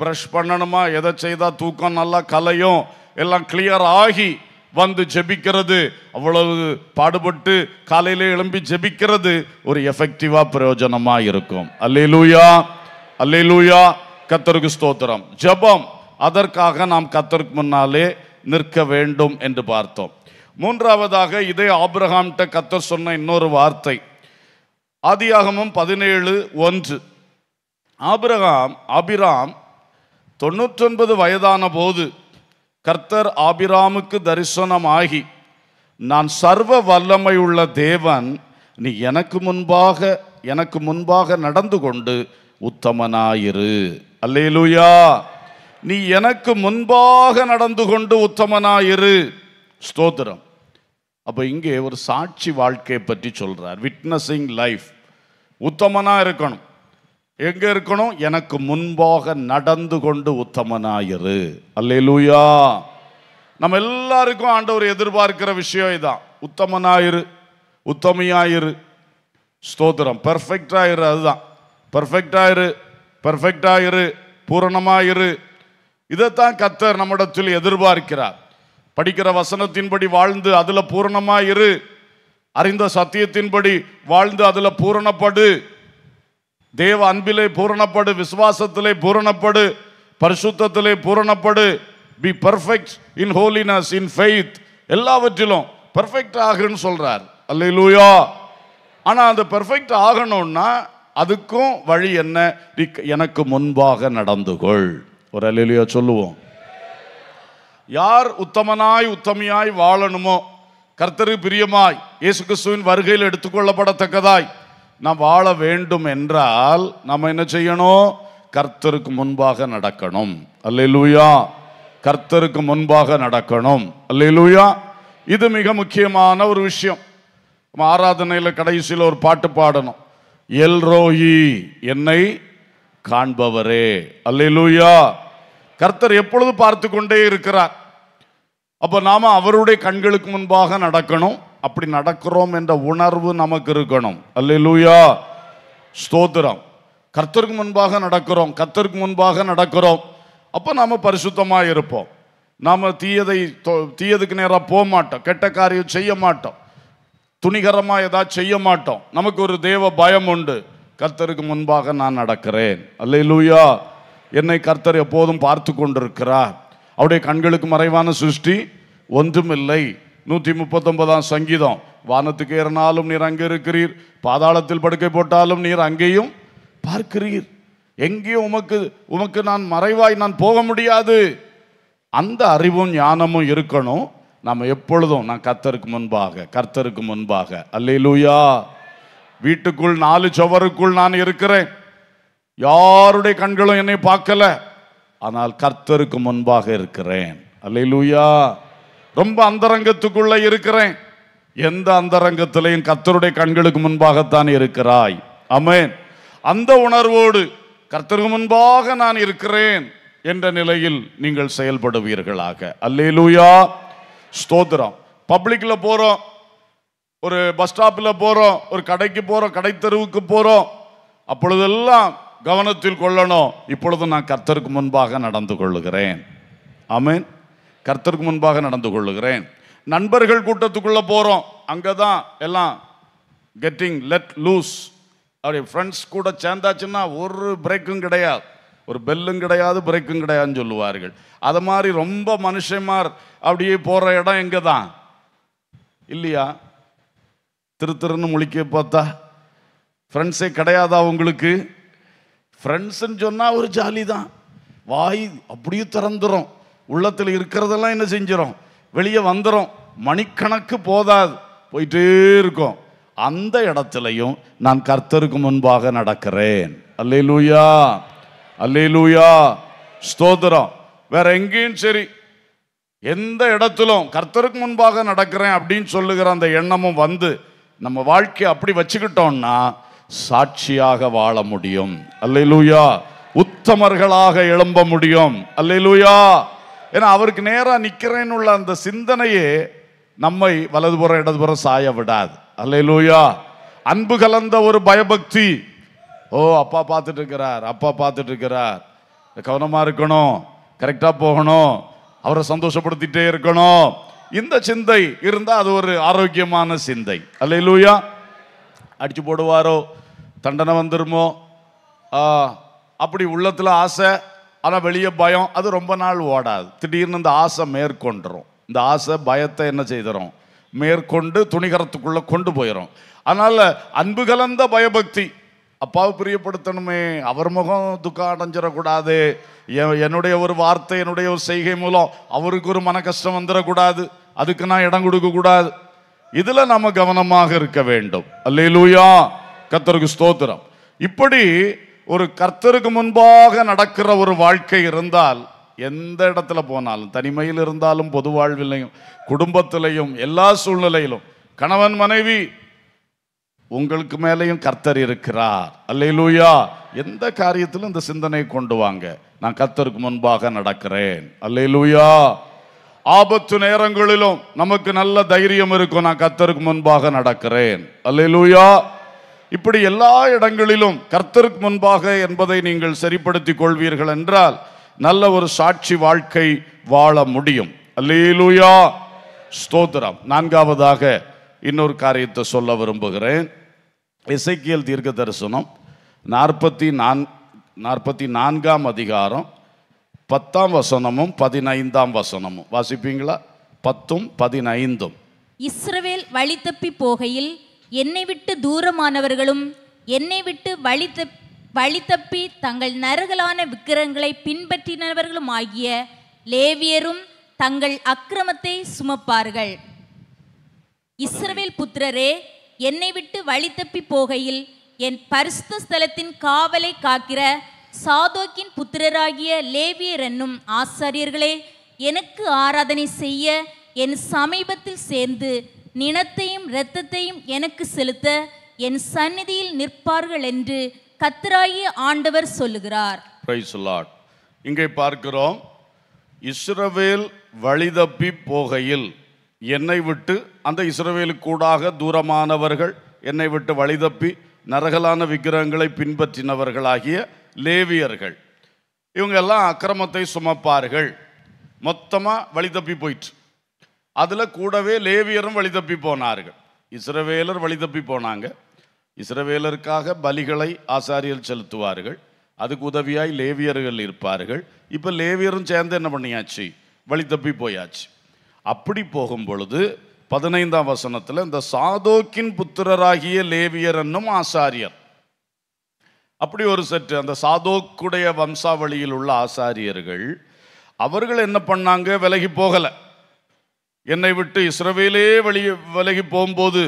[SPEAKER 2] ப்ரஷ் பண்ணணுமா எதை செய்தால் தூக்கம் நல்லா கலையும் எல்லாம் கிளியர் ஆகி வந்து ஜெபிக்கிறது அவ்வளவு பாடுபட்டு காலையில எழும்பி ஜெபிக்கிறது ஒரு எஃபெக்டிவா பிரயோஜனமா இருக்கும் அல்லேலூயா அல்லேலூயா கத்தருக்கு ஸ்தோத்திரம் ஜபம் அதற்காக நாம் கத்தருக்கு முன்னாலே நிற்க வேண்டும் என்று பார்த்தோம் மூன்றாவதாக இதே ஆப்ரஹாம்கிட்ட கத்தர் சொன்ன இன்னொரு வார்த்தை ஆதியாகமும் பதினேழு ஒன்று ஆபிரகாம் அபிராம் தொண்ணூற்றொன்பது வயதான போது கர்த்தர் ஆபிராமுக்கு தரிசனமாகி நான் சர்வ வல்லமை உள்ள தேவன் நீ எனக்கு முன்பாக எனக்கு முன்பாக நடந்து கொண்டு உத்தமனாயிரு அல்லேலூயா நீ எனக்கு முன்பாக நடந்து கொண்டு உத்தமனாயிரு ஸ்தோத்திரம் அப்போ இங்கே ஒரு சாட்சி வாழ்க்கையை பற்றி சொல்கிறார் விட்னஸிங் லைஃப் உத்தமனாக இருக்கணும் எங்கே இருக்கணும் எனக்கு முன்பாக நடந்து கொண்டு உத்தமனாயிரு அல்லேலூயா நம்ம எல்லாருக்கும் ஆண்டவர் எதிர்பார்க்கிற விஷயம் இதான் உத்தமனாயிரு உத்தமையாயிரு ஸ்தோத்திரம் ஆயிரு அதுதான் பெர்ஃபெக்ட் ஆயிரு பூரணமாயிரு இதைத்தான் கத்தர் நம்மிடத்தில் எதிர்பார்க்கிறார் படிக்கிற வசனத்தின்படி வாழ்ந்து அதில் பூரணமாயிரு அறிந்த சத்தியத்தின்படி வாழ்ந்து அதில் பூரணப்படு தேவ அன்பிலே பூரணப்படு விசுவாசத்திலே பூரணப்படு பரிசுத்திலே பூரணப்படு be perfect in holiness in faith எல்லாவற்றிலும் பர்ஃபெக்ட் ஆகுன்னு சொல்கிறார் அல்லையிலூயா ஆனால் அந்த பர்ஃபெக்ட் ஆகணும்னா அதுக்கும் வழி என்ன எனக்கு முன்பாக நடந்து கொள் ஒரு அல்லையிலூயா சொல்லுவோம் யார் உத்தமனாய் உத்தமியாய் வாழணுமோ கர்த்தரு பிரியமாய் இயேசு கிறிஸ்துவின் வருகையில் எடுத்துக்கொள்ளப்படத்தக்கதாய் நாம் வாழ வேண்டும் என்றால் நம்ம என்ன செய்யணும் கர்த்தருக்கு முன்பாக நடக்கணும் அல்லூயா கர்த்தருக்கு முன்பாக நடக்கணும் அல்லூயா இது மிக முக்கியமான ஒரு விஷயம் ஆராதனையில் கடைசியில் ஒரு பாட்டு பாடணும் ரோஹி என்னை காண்பவரே அல்லூயா கர்த்தர் எப்பொழுது பார்த்து கொண்டே இருக்கிறார் அப்போ நாம் அவருடைய கண்களுக்கு முன்பாக நடக்கணும் அப்படி நடக்கிறோம் என்ற உணர்வு நமக்கு இருக்கணும் அல்லூயா ஸ்தோத்திரம் கர்த்தருக்கு முன்பாக நடக்கிறோம் கர்த்தருக்கு முன்பாக நடக்கிறோம் அப்போ நாம் பரிசுத்தமாக இருப்போம் நாம் தீயதை தீயதுக்கு நேராக போக மாட்டோம் கெட்ட காரியம் செய்ய மாட்டோம் துணிகரமாக ஏதாவது செய்ய மாட்டோம் நமக்கு ஒரு தேவ பயம் உண்டு கர்த்தருக்கு முன்பாக நான் நடக்கிறேன் அல்லூயா என்னை கர்த்தர் எப்போதும் பார்த்து கொண்டிருக்கிறார் அவருடைய கண்களுக்கு மறைவான சிருஷ்டி ஒன்றுமில்லை நூற்றி முப்பத்தொன்பதாம் சங்கீதம் வானத்துக்கு ஏறினாலும் நீர் அங்கே இருக்கிறீர் பாதாளத்தில் படுக்கை போட்டாலும் நீர் அங்கேயும் பார்க்கிறீர் எங்கேயும் உமக்கு உமக்கு நான் மறைவாய் நான் போக முடியாது அந்த அறிவும் ஞானமும் இருக்கணும் நம்ம எப்பொழுதும் நான் கர்த்தருக்கு முன்பாக கர்த்தருக்கு முன்பாக லூயா வீட்டுக்குள் நாலு சுவருக்குள் நான் இருக்கிறேன் யாருடைய கண்களும் என்னை பார்க்கல ஆனால் கர்த்தருக்கு முன்பாக இருக்கிறேன் லூயா ரொம்ப அந்தரங்கத்துக்குள்ளே இருக்கிறேன் எந்த அந்தரங்கத்திலையும் கத்தருடைய கண்களுக்கு முன்பாகத்தான் இருக்கிறாய் அமேன் அந்த உணர்வோடு கர்த்தருக்கு முன்பாக நான் இருக்கிறேன் என்ற நிலையில் நீங்கள் செயல்படுவீர்களாக அல்லேலூயா ஸ்தோத்திரம் பப்ளிக்கில் போகிறோம் ஒரு பஸ் ஸ்டாப்பில் போகிறோம் ஒரு கடைக்கு போகிறோம் கடை தெருவுக்கு போகிறோம் அப்பொழுதெல்லாம் கவனத்தில் கொள்ளணும் இப்பொழுது நான் கர்த்தருக்கு முன்பாக நடந்து கொள்ளுகிறேன் ஆமீன் கர்த்தருக்கு முன்பாக நடந்து கொள்ளுகிறேன் நண்பர்கள் கூட்டத்துக்குள்ளே போகிறோம் அங்கே தான் எல்லாம் கெட்டிங் லெட் லூஸ் அப்படி ஃப்ரெண்ட்ஸ் கூட சேர்ந்தாச்சுன்னா ஒரு பிரேக்கும் கிடையாது ஒரு பெல்லும் கிடையாது பிரேக்கும் கிடையாதுன்னு சொல்லுவார்கள் அது மாதிரி ரொம்ப மனுஷமார் அப்படியே போகிற இடம் எங்கே தான் இல்லையா திரு திருன்னு முழிக்க பார்த்தா ஃப்ரெண்ட்ஸே கிடையாதா உங்களுக்கு ஃப்ரெண்ட்ஸுன்னு சொன்னால் ஒரு ஜாலி தான் வாய் அப்படியே திறந்துடும் உள்ளத்தில் இருக்கிறதெல்லாம் என்ன செஞ்சிடும் வெளியே வந்துடும் மணிக்கணக்கு போதாது போயிட்டே இருக்கும் அந்த இடத்துலையும் நான் கர்த்தருக்கு முன்பாக நடக்கிறேன் அல்லே லூயா அல்லே லூயா ஸ்தோத்திரம் வேற எங்கேயும் சரி எந்த இடத்திலும் கர்த்தருக்கு முன்பாக நடக்கிறேன் அப்படின்னு சொல்லுகிற அந்த எண்ணமும் வந்து நம்ம வாழ்க்கையை அப்படி வச்சுக்கிட்டோம்னா சாட்சியாக வாழ முடியும் அல்லே லூயா உத்தமர்களாக எழும்ப முடியும் அல்லே லூயா ஏன்னா அவருக்கு நேராக நிற்கிறேன்னு உள்ள அந்த சிந்தனையே நம்மை வலதுபுறம் இடதுபுறம் சாய விடாது லூயா அன்பு கலந்த ஒரு பயபக்தி ஓ அப்பா பார்த்துட்டு இருக்கிறார் அப்பா பார்த்துட்டு இருக்கிறார் கவனமாக இருக்கணும் கரெக்டாக போகணும் அவரை சந்தோஷப்படுத்திட்டே இருக்கணும் இந்த சிந்தை இருந்தால் அது ஒரு ஆரோக்கியமான சிந்தை லூயா அடித்து போடுவாரோ தண்டனை வந்துருமோ அப்படி உள்ளத்தில் ஆசை ஆனால் வெளியே பயம் அது ரொம்ப நாள் ஓடாது திடீர்னு இந்த ஆசை மேற்கொண்டுரும் இந்த ஆசை பயத்தை என்ன செய்தோம் மேற்கொண்டு துணிகரத்துக்குள்ளே கொண்டு போயிடும் அதனால் அன்பு கலந்த பயபக்தி அப்பாவை பிரியப்படுத்தணுமே அவர் முகம் துக்கம் அடைஞ்சிடக்கூடாது என்னுடைய ஒரு வார்த்தை என்னுடைய ஒரு செய்கை மூலம் அவருக்கு ஒரு மன கஷ்டம் வந்துடக்கூடாது அதுக்கு நான் இடம் கொடுக்கக்கூடாது இதில் நம்ம கவனமாக இருக்க வேண்டும் அல்லையிலூயா கத்தருக்கு ஸ்தோத்திரம் இப்படி ஒரு கர்த்தருக்கு முன்பாக நடக்கிற ஒரு வாழ்க்கை இருந்தால் எந்த இடத்துல போனாலும் தனிமையில் இருந்தாலும் பொது வாழ்விலையும் குடும்பத்திலையும் எல்லா சூழ்நிலையிலும் கணவன் மனைவி உங்களுக்கு மேலேயும் கர்த்தர் இருக்கிறார் அல்லையிலூயா எந்த காரியத்திலும் இந்த சிந்தனை கொண்டு வாங்க நான் கர்த்தருக்கு முன்பாக நடக்கிறேன் அல்லையிலூயா ஆபத்து நேரங்களிலும் நமக்கு நல்ல தைரியம் இருக்கும் நான் கர்த்தருக்கு முன்பாக நடக்கிறேன் அல்லையிலூயா இப்படி எல்லா இடங்களிலும் கர்த்தருக்கு முன்பாக என்பதை நீங்கள் சரிப்படுத்திக் கொள்வீர்கள் என்றால் நல்ல ஒரு சாட்சி வாழ்க்கை வாழ முடியும் அல்லேலூயா ஸ்தோத்திரம் நான்காவதாக இன்னொரு காரியத்தை சொல்ல விரும்புகிறேன் இசைக்கியல் தீர்க்க தரிசனம் நாற்பத்தி நான் நாற்பத்தி நான்காம் அதிகாரம் பத்தாம் வசனமும் பதினைந்தாம் வசனமும் வாசிப்பீங்களா பத்தும் பதினைந்தும்
[SPEAKER 1] இஸ்ரவேல் வழி தப்பி போகையில் என்னை விட்டு தூரமானவர்களும் என்னை விட்டு வழி தப் வழி தப்பி தங்கள் நரகலான விக்கிரங்களை பின்பற்றினவர்களும் ஆகிய லேவியரும் தங்கள் அக்கிரமத்தை சுமப்பார்கள் இஸ்ரவேல் புத்திரரே என்னை விட்டு வழி தப்பி போகையில் என் பரிசுத்த ஸ்தலத்தின் காவலை காக்கிற சாதோக்கின் புத்திரராகிய லேவியர் என்னும் ஆசாரியர்களே எனக்கு ஆராதனை செய்ய என் சமீபத்தில் சேர்ந்து நினத்தையும் இரத்தத்தையும் எனக்கு செலுத்த என் சந்நிதியில் நிற்பார்கள் என்று கத்தராயி ஆண்டவர் சொல்லுகிறார்
[SPEAKER 2] இங்கே பார்க்கிறோம் இஸ்ரவேல் வழிதப்பி போகையில் என்னை விட்டு அந்த இஸ்ரவேலுக்கூடாக தூரமானவர்கள் என்னை விட்டு வழிதப்பி நரகலான விக்கிரகங்களை பின்பற்றினவர்களாகிய லேவியர்கள் இவங்கெல்லாம் அக்கிரமத்தை சுமப்பார்கள் மொத்தமாக வழிதப்பி போயிட்டு அதில் கூடவே லேவியரும் வழி தப்பி போனார்கள் இஸ்ரவேலர் வழி தப்பி போனாங்க இஸ்ரவேலருக்காக பலிகளை ஆசாரியர் செலுத்துவார்கள் அதுக்கு உதவியாய் லேவியர்கள் இருப்பார்கள் இப்போ லேவியரும் சேர்ந்து என்ன பண்ணியாச்சு வழி தப்பி போயாச்சு அப்படி போகும் பொழுது பதினைந்தாம் வசனத்தில் இந்த சாதோக்கின் புத்திரராகிய லேவியர் என்னும் ஆசாரியர் அப்படி ஒரு சற்று அந்த சாதோக்குடைய வம்சாவளியில் உள்ள ஆசாரியர்கள் அவர்கள் என்ன பண்ணாங்க விலகி போகலை என்னை விட்டு இஸ்ரவேலே வெளியே விலகி போகும்போது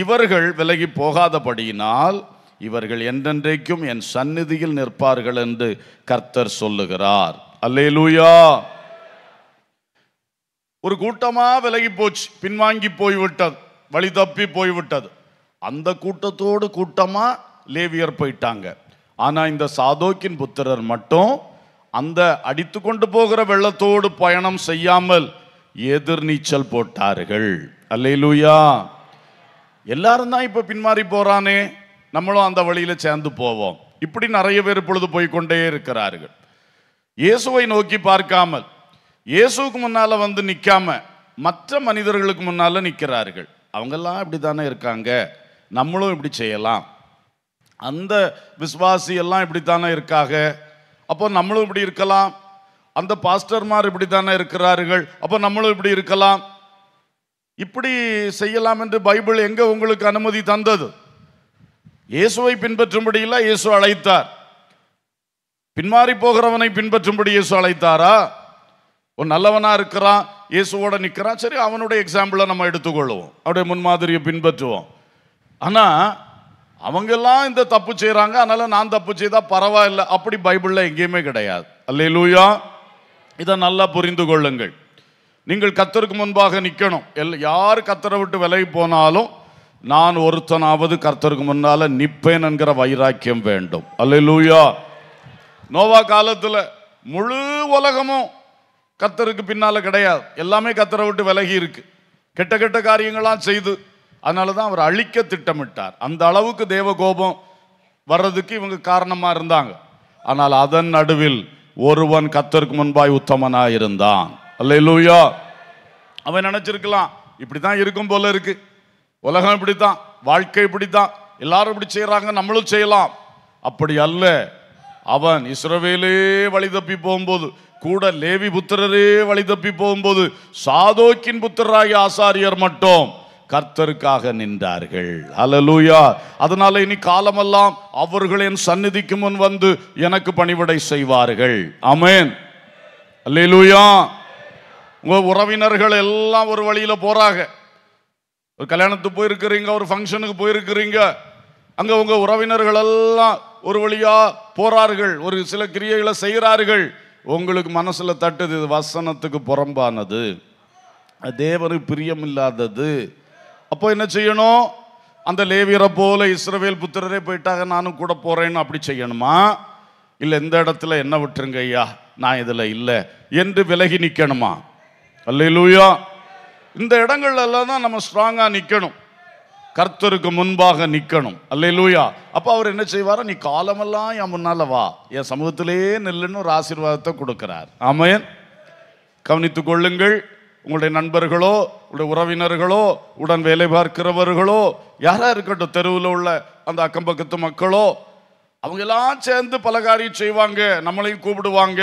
[SPEAKER 2] இவர்கள் விலகி போகாதபடியினால் இவர்கள் என்றென்றைக்கும் என் சந்நிதியில் நிற்பார்கள் என்று கர்த்தர் சொல்லுகிறார் அல்லே லூயா ஒரு கூட்டமா விலகி போச்சு பின்வாங்கி போய்விட்டது வழி தப்பி போய்விட்டது அந்த கூட்டத்தோடு கூட்டமா லேவியர் போயிட்டாங்க ஆனா இந்த சாதோக்கின் புத்திரர் மட்டும் அந்த அடித்து கொண்டு போகிற வெள்ளத்தோடு பயணம் செய்யாமல் எதிர்நீச்சல் போட்டார்கள் அல்லையிலூயா எல்லாரும் தான் இப்போ பின்மாறி போகிறானே நம்மளும் அந்த வழியில் சேர்ந்து போவோம் இப்படி நிறைய பேர் பொழுது போய்கொண்டே இருக்கிறார்கள் இயேசுவை நோக்கி பார்க்காமல் இயேசுக்கு முன்னால் வந்து நிற்காம மற்ற மனிதர்களுக்கு முன்னால் நிற்கிறார்கள் அவங்கெல்லாம் இப்படி தானே இருக்காங்க நம்மளும் இப்படி செய்யலாம் அந்த விசுவாசி எல்லாம் இப்படி தானே இருக்காங்க அப்போ நம்மளும் இப்படி இருக்கலாம் அந்த பாஸ்டர்மார் இப்படி தானே இருக்கிறார்கள் அப்போ நம்மளும் இப்படி இருக்கலாம் இப்படி செய்யலாம் என்று பைபிள் எங்கே உங்களுக்கு அனுமதி தந்தது இயேசுவை பின்பற்றும்படியில் இயேசு அழைத்தார் பின்மாறி போகிறவனை பின்பற்றும்படி இயேசு அழைத்தாரா ஒரு நல்லவனா இருக்கிறான் இயேசுவோட நிற்கிறான் சரி அவனுடைய எக்ஸாம்பிளை நம்ம எடுத்துக்கொள்வோம் அவருடைய முன்மாதிரியை பின்பற்றுவோம் ஆனால் அவங்கெல்லாம் இந்த தப்பு செய்கிறாங்க அதனால் நான் தப்பு செய்தால் பரவாயில்ல அப்படி பைபிளில் எங்கேயுமே கிடையாது அல்லையிலூயா இதை நல்லா புரிந்து கொள்ளுங்கள் நீங்கள் கத்தருக்கு முன்பாக நிற்கணும் எல் யார் கத்தரை விட்டு விலகி போனாலும் நான் ஒருத்தனாவது கர்த்தருக்கு முன்னால் நிற்பேன் என்கிற வைராக்கியம் வேண்டும் அல்லூயா நோவா காலத்தில் முழு உலகமும் கத்தருக்கு பின்னால் கிடையாது எல்லாமே கத்தரை விட்டு விலகி இருக்கு கெட்ட கெட்ட காரியங்களாம் செய்து அதனால தான் அவர் அழிக்க திட்டமிட்டார் அந்த அளவுக்கு தேவகோபம் வர்றதுக்கு இவங்க காரணமாக இருந்தாங்க ஆனால் அதன் நடுவில் ஒருவன் கத்தருக்கு முன்பாய் உத்தமனா இருந்தான் அல்ல இல்லையோ அவன் நினைச்சிருக்கலாம் இப்படிதான் இருக்கும் போல இருக்கு உலகம் இப்படித்தான் வாழ்க்கை இப்படித்தான் எல்லாரும் இப்படி செய்யறாங்க நம்மளும் செய்யலாம் அப்படி அல்ல அவன் இஸ்ரோவேலே வழி தப்பி போகும்போது கூட லேவி புத்திரரே வழி தப்பி போகும்போது சாதோக்கின் புத்திரராகிய ஆசாரியர் மட்டும் கர்த்தருக்காக நின்றார்கள் அலலூயா அதனால இனி காலமெல்லாம் அவர்கள் என் சந்நிதிக்கு முன் வந்து எனக்கு பணிவிடை செய்வார்கள் அமேன் அல்லூயா உங்கள் உறவினர்கள் எல்லாம் ஒரு வழியில் போறாங்க ஒரு கல்யாணத்துக்கு போயிருக்கிறீங்க ஒரு ஃபங்க்ஷனுக்கு போயிருக்கிறீங்க அங்கே உங்கள் உறவினர்கள் எல்லாம் ஒரு வழியாக போகிறார்கள் ஒரு சில கிரியைகளை செய்கிறார்கள் உங்களுக்கு மனசில் தட்டுது இது வசனத்துக்கு புறம்பானது தேவனுக்கு பிரியமில்லாதது அப்போ என்ன செய்யணும் அந்த லேவியரை போல இஸ்ரவேல் புத்திரரே போயிட்டாங்க நானும் கூட போகிறேன்னு அப்படி செய்யணுமா இல்லை இந்த இடத்துல என்ன விட்டுருங்க ஐயா நான் இதில் இல்லை என்று விலகி நிற்கணுமா அல்லையிலூயா இந்த இடங்கள்லாம் தான் நம்ம ஸ்ட்ராங்காக நிற்கணும் கர்த்தருக்கு முன்பாக நிற்கணும் அல்லையிலூயா அப்போ அவர் என்ன செய்வார் நீ காலமெல்லாம் என் முன்னால் வா என் சமூகத்திலே நெல்லுன்னு ஒரு ஆசீர்வாதத்தை கொடுக்கிறார் ஆமையன் கவனித்துக் கொள்ளுங்கள் உங்களுடைய நண்பர்களோ உங்களுடைய உறவினர்களோ உடன் வேலை பார்க்கிறவர்களோ யாராக இருக்கட்டும் தெருவில் உள்ள அந்த அக்கம் பக்கத்து மக்களோ அவங்க எல்லாம் சேர்ந்து பல காரியம் செய்வாங்க நம்மளையும் கூப்பிடுவாங்க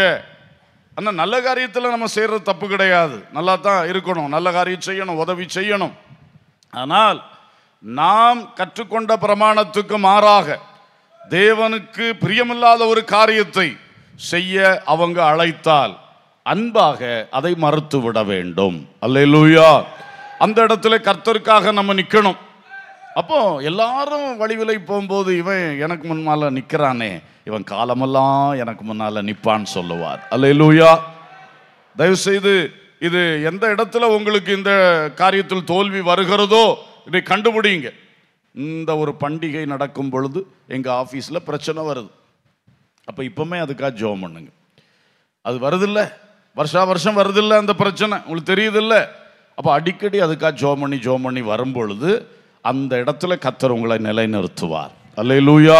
[SPEAKER 2] ஆனால் நல்ல காரியத்தில் நம்ம செய்கிறது தப்பு கிடையாது நல்லா தான் இருக்கணும் நல்ல காரியம் செய்யணும் உதவி செய்யணும் ஆனால் நாம் கற்றுக்கொண்ட பிரமாணத்துக்கு மாறாக தேவனுக்கு பிரியமில்லாத ஒரு காரியத்தை செய்ய அவங்க அழைத்தால் அன்பாக அதை மறுத்து விட வேண்டும் அல்லையா அந்த இடத்துல கர்த்தருக்காக நம்ம நிற்கணும் அப்போ எல்லாரும் வழிவிலை போகும்போது இவன் எனக்கு முன்னால் நிற்கிறானே இவன் காலமெல்லாம் எனக்கு முன்னால் நிற்பான்னு சொல்லுவார் அல்லையா தயவுசெய்து இது எந்த இடத்துல உங்களுக்கு இந்த காரியத்தில் தோல்வி வருகிறதோ இதை கண்டுபிடிங்க இந்த ஒரு பண்டிகை நடக்கும் பொழுது எங்கள் ஆஃபீஸில் பிரச்சனை வருது அப்போ இப்போவுமே அதுக்காக ஜோம் பண்ணுங்க அது வருதில்ல வருஷா வருஷம் வருதில்ல அந்த பிரச்சனை உங்களுக்கு தெரியுதில்ல அப்போ அடிக்கடி அதுக்காக ஜோம் பண்ணி ஜோம் பண்ணி வரும்பொழுது அந்த இடத்துல கத்தர் உங்களை நிலைநிறுத்துவார் அல்ல லூயா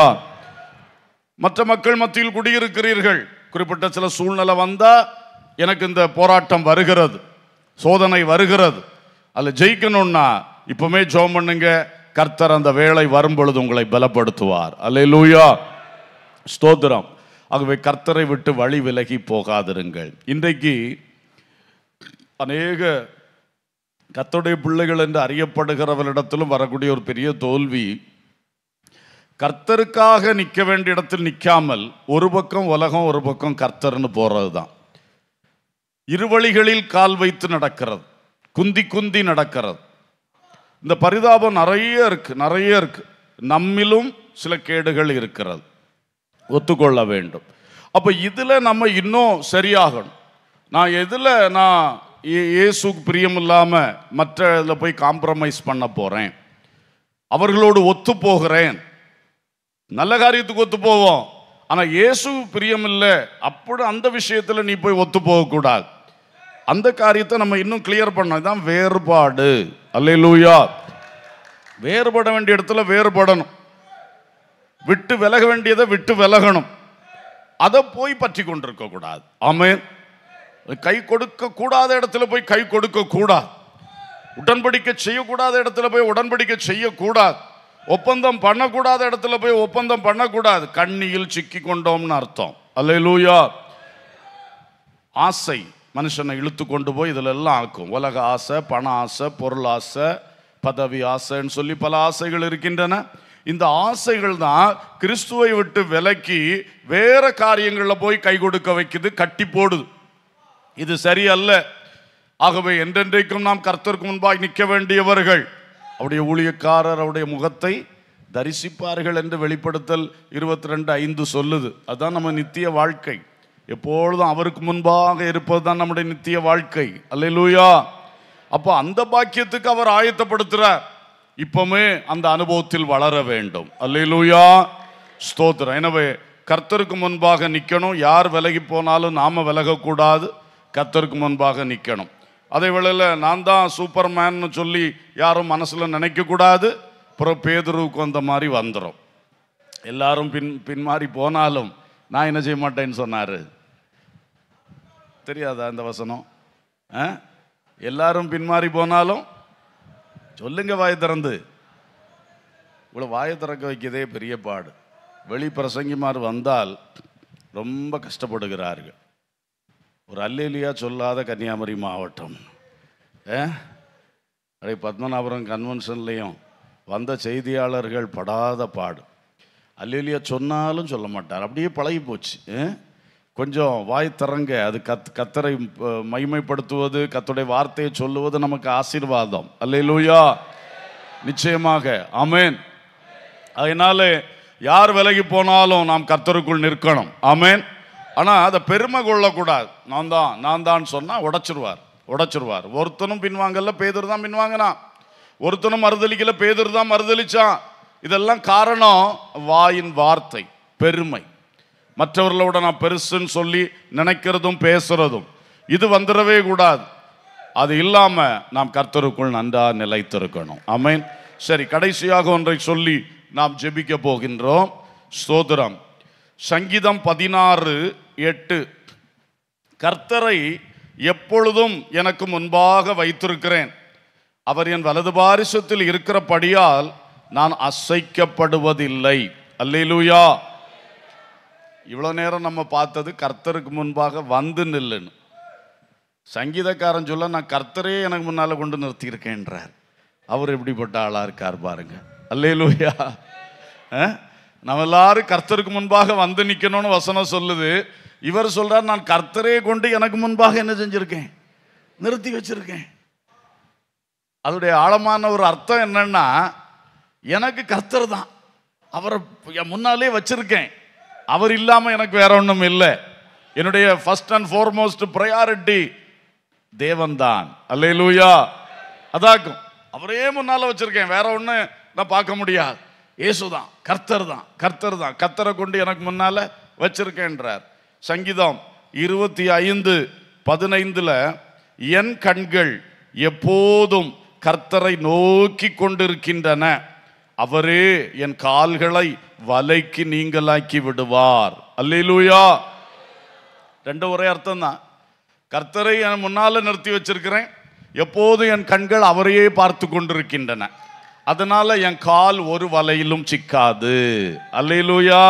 [SPEAKER 2] மற்ற மக்கள் மத்தியில் குடியிருக்கிறீர்கள் குறிப்பிட்ட சில சூழ்நிலை வந்தால் எனக்கு இந்த போராட்டம் வருகிறது சோதனை வருகிறது அதில் ஜெயிக்கணும்னா இப்போவுமே ஜோம் பண்ணுங்க கர்த்தர் அந்த வேலை வரும்பொழுது உங்களை பலப்படுத்துவார் அல்ல லூயா ஸ்தோத்திரம் ஆகவே கர்த்தரை விட்டு வழி விலகி போகாதிருங்கள் இன்றைக்கு அநேக கத்தோடைய பிள்ளைகள் என்று அறியப்படுகிறவர்களிடத்திலும் வரக்கூடிய ஒரு பெரிய தோல்வி கர்த்தருக்காக நிற்க வேண்டிய இடத்தில் நிற்காமல் ஒரு பக்கம் உலகம் ஒரு பக்கம் கர்த்தர்னு போகிறது தான் இருவழிகளில் கால் வைத்து நடக்கிறது குந்தி குந்தி நடக்கிறது இந்த பரிதாபம் நிறைய இருக்குது நிறைய இருக்குது நம்மிலும் சில கேடுகள் இருக்கிறது ஒத்துக்கொள்ள வேண்டும் அப்போ இதில் நம்ம இன்னும் சரியாகணும் நான் எதில் நான் இயேசு பிரியம் இல்லாமல் மற்ற இதில் போய் காம்ப்ரமைஸ் பண்ண போகிறேன் அவர்களோடு ஒத்து போகிறேன் நல்ல காரியத்துக்கு ஒத்து போவோம் ஆனால் இயேசு பிரியம் இல்லை அப்படி அந்த விஷயத்தில் நீ போய் ஒத்து போகக்கூடாது அந்த காரியத்தை நம்ம இன்னும் கிளியர் பண்ண தான் வேறுபாடு அல்ல லூயா வேறுபட வேண்டிய இடத்துல வேறுபடணும் விட்டு விலக வேண்டியதை விட்டு விலகணும் அதை போய் பற்றி கொண்டிருக்க கூடாது ஆமே கை கொடுக்க கூடாத இடத்துல போய் கை கொடுக்க கூடாது உடன்படிக்க செய்யக்கூடாத இடத்துல போய் உடன்படிக்க செய்யக்கூடாது ஒப்பந்தம் பண்ணக்கூடாத இடத்துல போய் ஒப்பந்தம் பண்ணக்கூடாது கண்ணியில் சிக்கி கொண்டோம்னு அர்த்தம் அல்ல லூயா ஆசை மனுஷனை இழுத்து கொண்டு போய் இதில் எல்லாம் ஆக்கும் உலக ஆசை பண ஆசை பொருள் ஆசை பதவி ஆசைன்னு சொல்லி பல ஆசைகள் இருக்கின்றன இந்த ஆசைகள் தான் கிறிஸ்துவை விட்டு விலக்கி வேற காரியங்களில் போய் கை கொடுக்க வைக்குது கட்டி போடுது இது சரியல்ல ஆகவே என்றென்றைக்கும் நாம் கர்த்தருக்கு முன்பாக நிற்க வேண்டியவர்கள் அவருடைய ஊழியக்காரர் அவருடைய முகத்தை தரிசிப்பார்கள் என்று வெளிப்படுத்தல் இருபத்தி ரெண்டு ஐந்து சொல்லுது அதுதான் நம்ம நித்திய வாழ்க்கை எப்பொழுதும் அவருக்கு முன்பாக இருப்பது தான் நம்முடைய நித்திய வாழ்க்கை அல்ல லூயா அப்போ அந்த பாக்கியத்துக்கு அவர் ஆயத்தப்படுத்துகிறார் இப்பவுமே அந்த அனுபவத்தில் வளர வேண்டும் அல்லையிலூயா ஸ்தோத்திரம் எனவே கர்த்தருக்கு முன்பாக நிற்கணும் யார் விலகி போனாலும் நாம் விலகக்கூடாது கர்த்தருக்கு முன்பாக நிற்கணும் அதே வேளையில் நான் தான் சூப்பர் சூப்பர்மேன்னு சொல்லி யாரும் மனசில் நினைக்கக்கூடாது அப்புறம் பேதுருவுக்கு வந்த மாதிரி வந்துடும் எல்லாரும் பின் பின் மாறி போனாலும் நான் என்ன செய்ய மாட்டேன்னு சொன்னார் தெரியாதா இந்த வசனம் எல்லாரும் பின்மாறி போனாலும் சொல்லுங்க வாய் திறந்து இவ்வளோ வாய திறக்க வைக்கதே பெரிய பாடு வெளி பிரசங்கிமார் வந்தால் ரொம்ப கஷ்டப்படுகிறார்கள் ஒரு அல்லா சொல்லாத கன்னியாகுமரி மாவட்டம் அடே பத்மநாபுரம் கன்வென்ஷன்லேயும் வந்த செய்தியாளர்கள் படாத பாடு அல்லேலியா சொன்னாலும் சொல்ல மாட்டார் அப்படியே பழகி போச்சு கொஞ்சம் வாய் திறங்க அது கத் கத்தரை மகிமைப்படுத்துவது கத்துடைய வார்த்தையை சொல்லுவது நமக்கு ஆசீர்வாதம் அல்லையிலூயா நிச்சயமாக அமேன் அதனால யார் விலகி போனாலும் நாம் கத்தருக்குள் நிற்கணும் அமேன் ஆனால் அதை பெருமை கொள்ளக்கூடாது நான் தான் நான் தான் சொன்னால் உடச்சிருவார் உடச்சிருவார் ஒருத்தனும் பின்வாங்கல்ல பேதர் தான் பின்வாங்கினான் ஒருத்தனும் மறுதளிக்கல பேதர் தான் மறுதளிச்சான் இதெல்லாம் காரணம் வாயின் வார்த்தை பெருமை மற்றவர்களோட நான் பெருசுன்னு சொல்லி நினைக்கிறதும் பேசுகிறதும் இது வந்துடவே கூடாது அது இல்லாமல் நாம் கர்த்தருக்குள் நன்றா நிலைத்திருக்கணும் அமேன் சரி கடைசியாக ஒன்றை சொல்லி நாம் ஜெபிக்க போகின்றோம் சோதரம் சங்கீதம் பதினாறு எட்டு கர்த்தரை எப்பொழுதும் எனக்கு முன்பாக வைத்திருக்கிறேன் அவர் என் வலது பாரிசத்தில் இருக்கிறபடியால் நான் அசைக்கப்படுவதில்லை அல்லேலூயா இவ்வளோ நேரம் நம்ம பார்த்தது கர்த்தருக்கு முன்பாக வந்து நில்லுன்னு சங்கீதக்காரன் சொல்ல நான் கர்த்தரே எனக்கு முன்னால் கொண்டு நிறுத்தியிருக்கேன்றார் அவர் எப்படிப்பட்ட ஆளாக இருக்கார் பாருங்க அல்லேலூயா நம்ம எல்லாரும் கர்த்தருக்கு முன்பாக வந்து நிற்கணும்னு வசனம் சொல்லுது இவர் சொல்கிறார் நான் கர்த்தரே கொண்டு எனக்கு முன்பாக என்ன செஞ்சுருக்கேன் நிறுத்தி வச்சுருக்கேன் அதோடைய ஆழமான ஒரு அர்த்தம் என்னென்னா எனக்கு கர்த்தர் தான் அவரை முன்னாலே வச்சுருக்கேன் அவர் இல்லாமல் எனக்கு வேற ஒன்றும் இல்லை என்னுடைய ஃபர்ஸ்ட் அண்ட் ஃபோர்மோஸ்ட் ப்ரையாரிட்டி தேவன்தான் அல்ல லூயா அதாக்கும் அவரே முன்னால் வச்சுருக்கேன் வேற ஒன்று நான் பார்க்க முடியாது இயேசு தான் கர்த்தர் தான் கர்த்தர் தான் கர்த்தரை கொண்டு எனக்கு முன்னால் வச்சிருக்கேன்றார் சங்கீதம் இருபத்தி ஐந்து பதினைந்தில் என் கண்கள் எப்போதும் கர்த்தரை நோக்கி கொண்டிருக்கின்றன அவரே என் கால்களை வலைக்கு நீங்களாக்கி விடுவார் அல்லூயா ரெண்டு ஒரே அர்த்தம் தான் கர்த்தரை என் முன்னால் நிறுத்தி வச்சிருக்கிறேன் எப்போது என் கண்கள் அவரையே பார்த்து கொண்டிருக்கின்றன அதனால என் கால் ஒரு வலையிலும் சிக்காது அல்லையிலூயா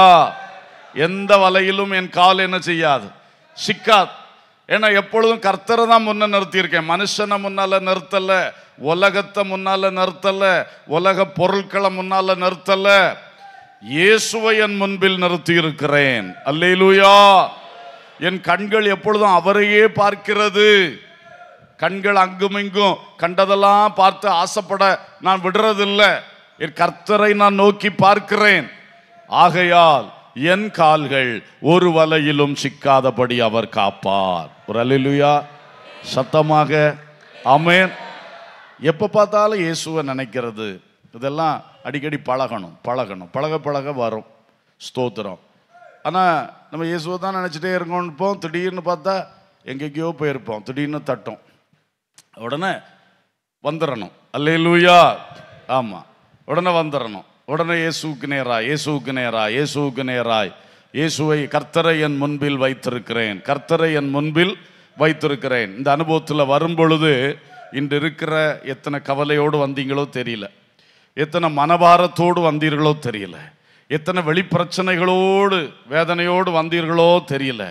[SPEAKER 2] எந்த வலையிலும் என் கால் என்ன செய்யாது சிக்காது ஏன்னா எப்பொழுதும் கர்த்தரை தான் முன்ன நிறுத்தியிருக்கேன் மனுஷனை முன்னால் நிறுத்தலை உலகத்தை முன்னால் நிறுத்தலை உலக பொருட்களை முன்னால நிறுத்தலை இயேசுவை என் முன்பில் நிறுத்தியிருக்கிறேன் அல்லேலூயா என் கண்கள் எப்பொழுதும் அவரையே பார்க்கிறது கண்கள் அங்கும் இங்கும் கண்டதெல்லாம் பார்த்து ஆசைப்பட நான் விடுறதில்லை என் கர்த்தரை நான் நோக்கி பார்க்கிறேன் ஆகையால் என் கால்கள் ஒரு வலையிலும் சிக்காதபடி அவர் காப்பார் ஒரு அலிலுயா சத்தமாக அமேன் எப்போ பார்த்தாலும் இயேசுவை நினைக்கிறது இதெல்லாம் அடிக்கடி பழகணும் பழகணும் பழக பழக வரும் ஸ்தோத்திரம் ஆனால் நம்ம இயேசுவை தான் நினச்சிட்டே இருக்கோம்ப்போம் திடீர்னு பார்த்தா எங்கெங்கேயோ போயிருப்போம் திடீர்னு தட்டும் உடனே வந்துடணும் அல்லே லூயா ஆமாம் உடனே வந்துடணும் உடனே இயேசுக்கு நேரா இயேசுக்கு நேரா இயேசுக்கு நேராய் இயேசுவை கர்த்தரை என் முன்பில் வைத்திருக்கிறேன் கர்த்தரை என் முன்பில் வைத்திருக்கிறேன் இந்த அனுபவத்தில் வரும்பொழுது இன்று இருக்கிற எத்தனை கவலையோடு வந்தீங்களோ தெரியல எத்தனை மனபாரத்தோடு வந்தீர்களோ தெரியல எத்தனை வெளிப்பிரச்சனைகளோடு வேதனையோடு வந்தீர்களோ தெரியல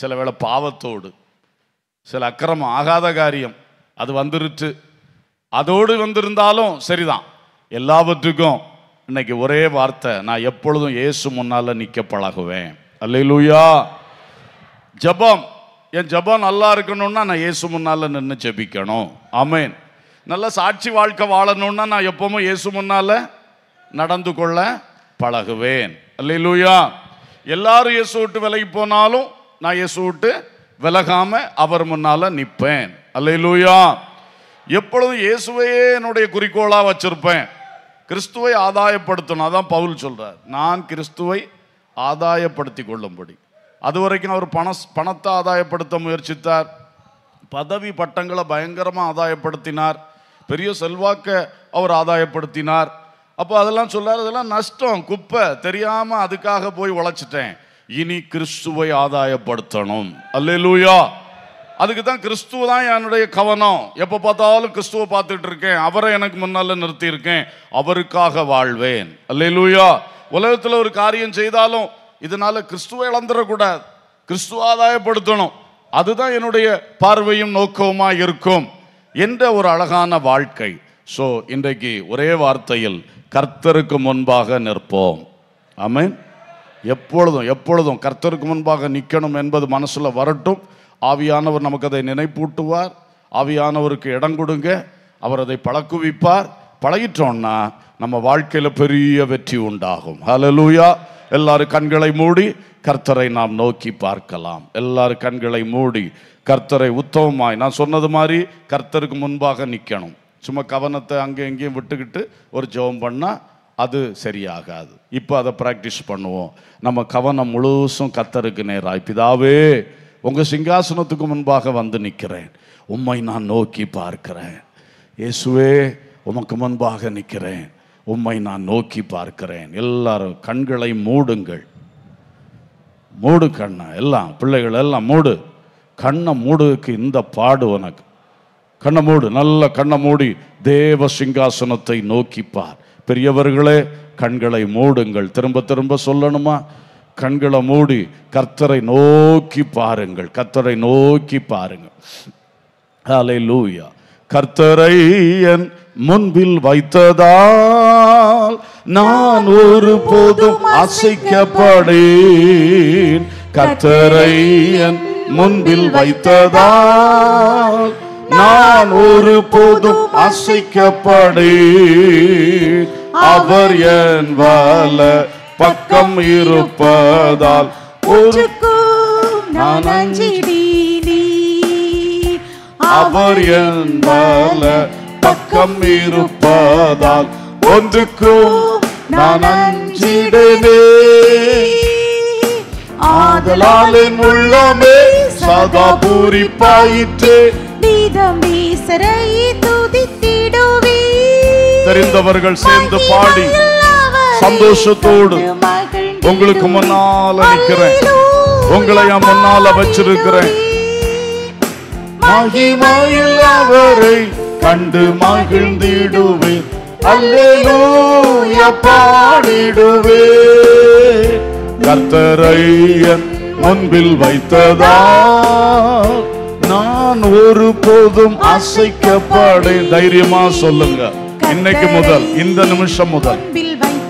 [SPEAKER 2] சில வேளை பாவத்தோடு சில அக்கிரமம் ஆகாத காரியம் அது வந்துருச்சு அதோடு வந்திருந்தாலும் சரிதான் எல்லாவற்றுக்கும் இன்னைக்கு ஒரே வார்த்தை நான் எப்பொழுதும் இயேசு முன்னால் நிற்க பழகுவேன் அல்லையிலூயா ஜபம் என் ஜபம் நல்லா இருக்கணும்னா நான் இயேசு முன்னால் நின்று ஜபிக்கணும் அமேன் நல்ல சாட்சி வாழ்க்கை வாழணும்னா நான் எப்பவுமே இயேசு முன்னால நடந்து கொள்ள பழகுவேன் அல்லையிலூயா எல்லாரும் இயேசு விட்டு விலகி போனாலும் நான் இயேசு விட்டு விலகாம அவர் முன்னால நிற்பேன் அல்லையிலூயா எப்பொழுதும் இயேசுவையே என்னுடைய குறிக்கோளாக வச்சிருப்பேன் கிறிஸ்துவை ஆதாயப்படுத்தணும் அதான் பவுல் சொல்கிறார் நான் கிறிஸ்துவை ஆதாயப்படுத்தி கொள்ளும்படி அது வரைக்கும் அவர் பண பணத்தை ஆதாயப்படுத்த முயற்சித்தார் பதவி பட்டங்களை பயங்கரமாக ஆதாயப்படுத்தினார் பெரிய செல்வாக்க அவர் ஆதாயப்படுத்தினார் அப்போ அதெல்லாம் சொல்றாரு அதெல்லாம் நஷ்டம் குப்பை தெரியாமல் அதுக்காக போய் உழைச்சிட்டேன் இனி கிறிஸ்துவை ஆதாயப்படுத்தணும் அல்லூயா அதுக்கு தான் கிறிஸ்துவ தான் என்னுடைய கவனம் எப்போ பார்த்தாலும் கிறிஸ்துவை பார்த்துட்டு இருக்கேன் அவரை எனக்கு முன்னால் நிறுத்தியிருக்கேன் அவருக்காக வாழ்வேன் அல்லூயா உலகத்தில் ஒரு காரியம் செய்தாலும் இதனால கிறிஸ்துவை இழந்துடக்கூடாது கிறிஸ்துவ ஆதாயப்படுத்தணும் அதுதான் என்னுடைய பார்வையும் நோக்கமாக இருக்கும் என்ற ஒரு அழகான வாழ்க்கை ஸோ இன்றைக்கு ஒரே வார்த்தையில் கர்த்தருக்கு முன்பாக நிற்போம் ஆமேன் எப்பொழுதும் எப்பொழுதும் கர்த்தருக்கு முன்பாக நிற்கணும் என்பது மனசில் வரட்டும் ஆவியானவர் நமக்கு அதை நினைப்பூட்டுவார் ஆவியானவருக்கு இடம் கொடுங்க அவர் அதை பழக்குவிப்பார் பழகிட்டோம்னா நம்ம வாழ்க்கையில் பெரிய வெற்றி உண்டாகும் ஹலலூயா எல்லாரும் கண்களை மூடி கர்த்தரை நாம் நோக்கி பார்க்கலாம் எல்லாரும் கண்களை மூடி கர்த்தரை உத்தவமாய் நான் சொன்னது மாதிரி கர்த்தருக்கு முன்பாக நிற்கணும் சும்மா கவனத்தை அங்கே இங்கேயும் விட்டுக்கிட்டு ஒரு ஜெபம் பண்ணால் அது சரியாகாது இப்போ அதை ப்ராக்டிஸ் பண்ணுவோம் நம்ம கவனம் முழுசும் கத்தருக்கு நேராக பிதாவே உங்கள் சிங்காசனத்துக்கு முன்பாக வந்து நிற்கிறேன் உம்மை நான் நோக்கி பார்க்கிறேன் இயேசுவே உமக்கு முன்பாக நிற்கிறேன் உம்மை நான் நோக்கி பார்க்கிறேன் எல்லாரும் கண்களை மூடுங்கள் மூடு கண்ணா எல்லாம் பிள்ளைகள் எல்லாம் மூடு கண்ணை மூடுக்கு இந்த பாடு உனக்கு கண்ணை மூடு நல்ல கண்ணை மூடி தேவ சிங்காசனத்தை நோக்கிப்பார் பெரியவர்களே கண்களை மூடுங்கள் திரும்ப திரும்ப சொல்லணுமா கண்களை மூடி கர்த்தரை நோக்கி பாருங்கள் கர்த்தரை நோக்கி பாருங்கள் அலை லூயா கர்த்தரை என் முன்பில் வைத்ததால் நான் ஒரு போதும் அசைக்கப்படேன் கர்த்தரை என் முன்பில் வைத்ததால் நான் ஒரு போதும் அசைக்கப்படு அவர் என் வல பக்கம் இருப்பதால் ஒரு அவர் என் வல பக்கம் இருப்பதால் ஒன்றுக்கும் நான் அஞ்சிடனே ஆதலாலின் உள்ளமே சதா பூரிப்பாயிற்று
[SPEAKER 1] கீதம் வீசரை துதித்திடுவி
[SPEAKER 2] தெரிந்தவர்கள் சேர்ந்து பாடி
[SPEAKER 1] சந்தோஷத்தோடு உங்களுக்கு
[SPEAKER 2] முன்னால நிற்கிறேன் உங்களை முன்னால வச்சிருக்கிறேன் மகிமையில் அவரை கண்டு மகிழ்ந்திடுவேன் அல்லேலூயா பாடிடுவே கத்தரையன் முன்பில் வைத்ததா நான் ஒரு போதும் அசைக்கப்படை தைரியமா சொல்லுங்க இன்னைக்கு முதல் இந்த நிமிஷம் முதல்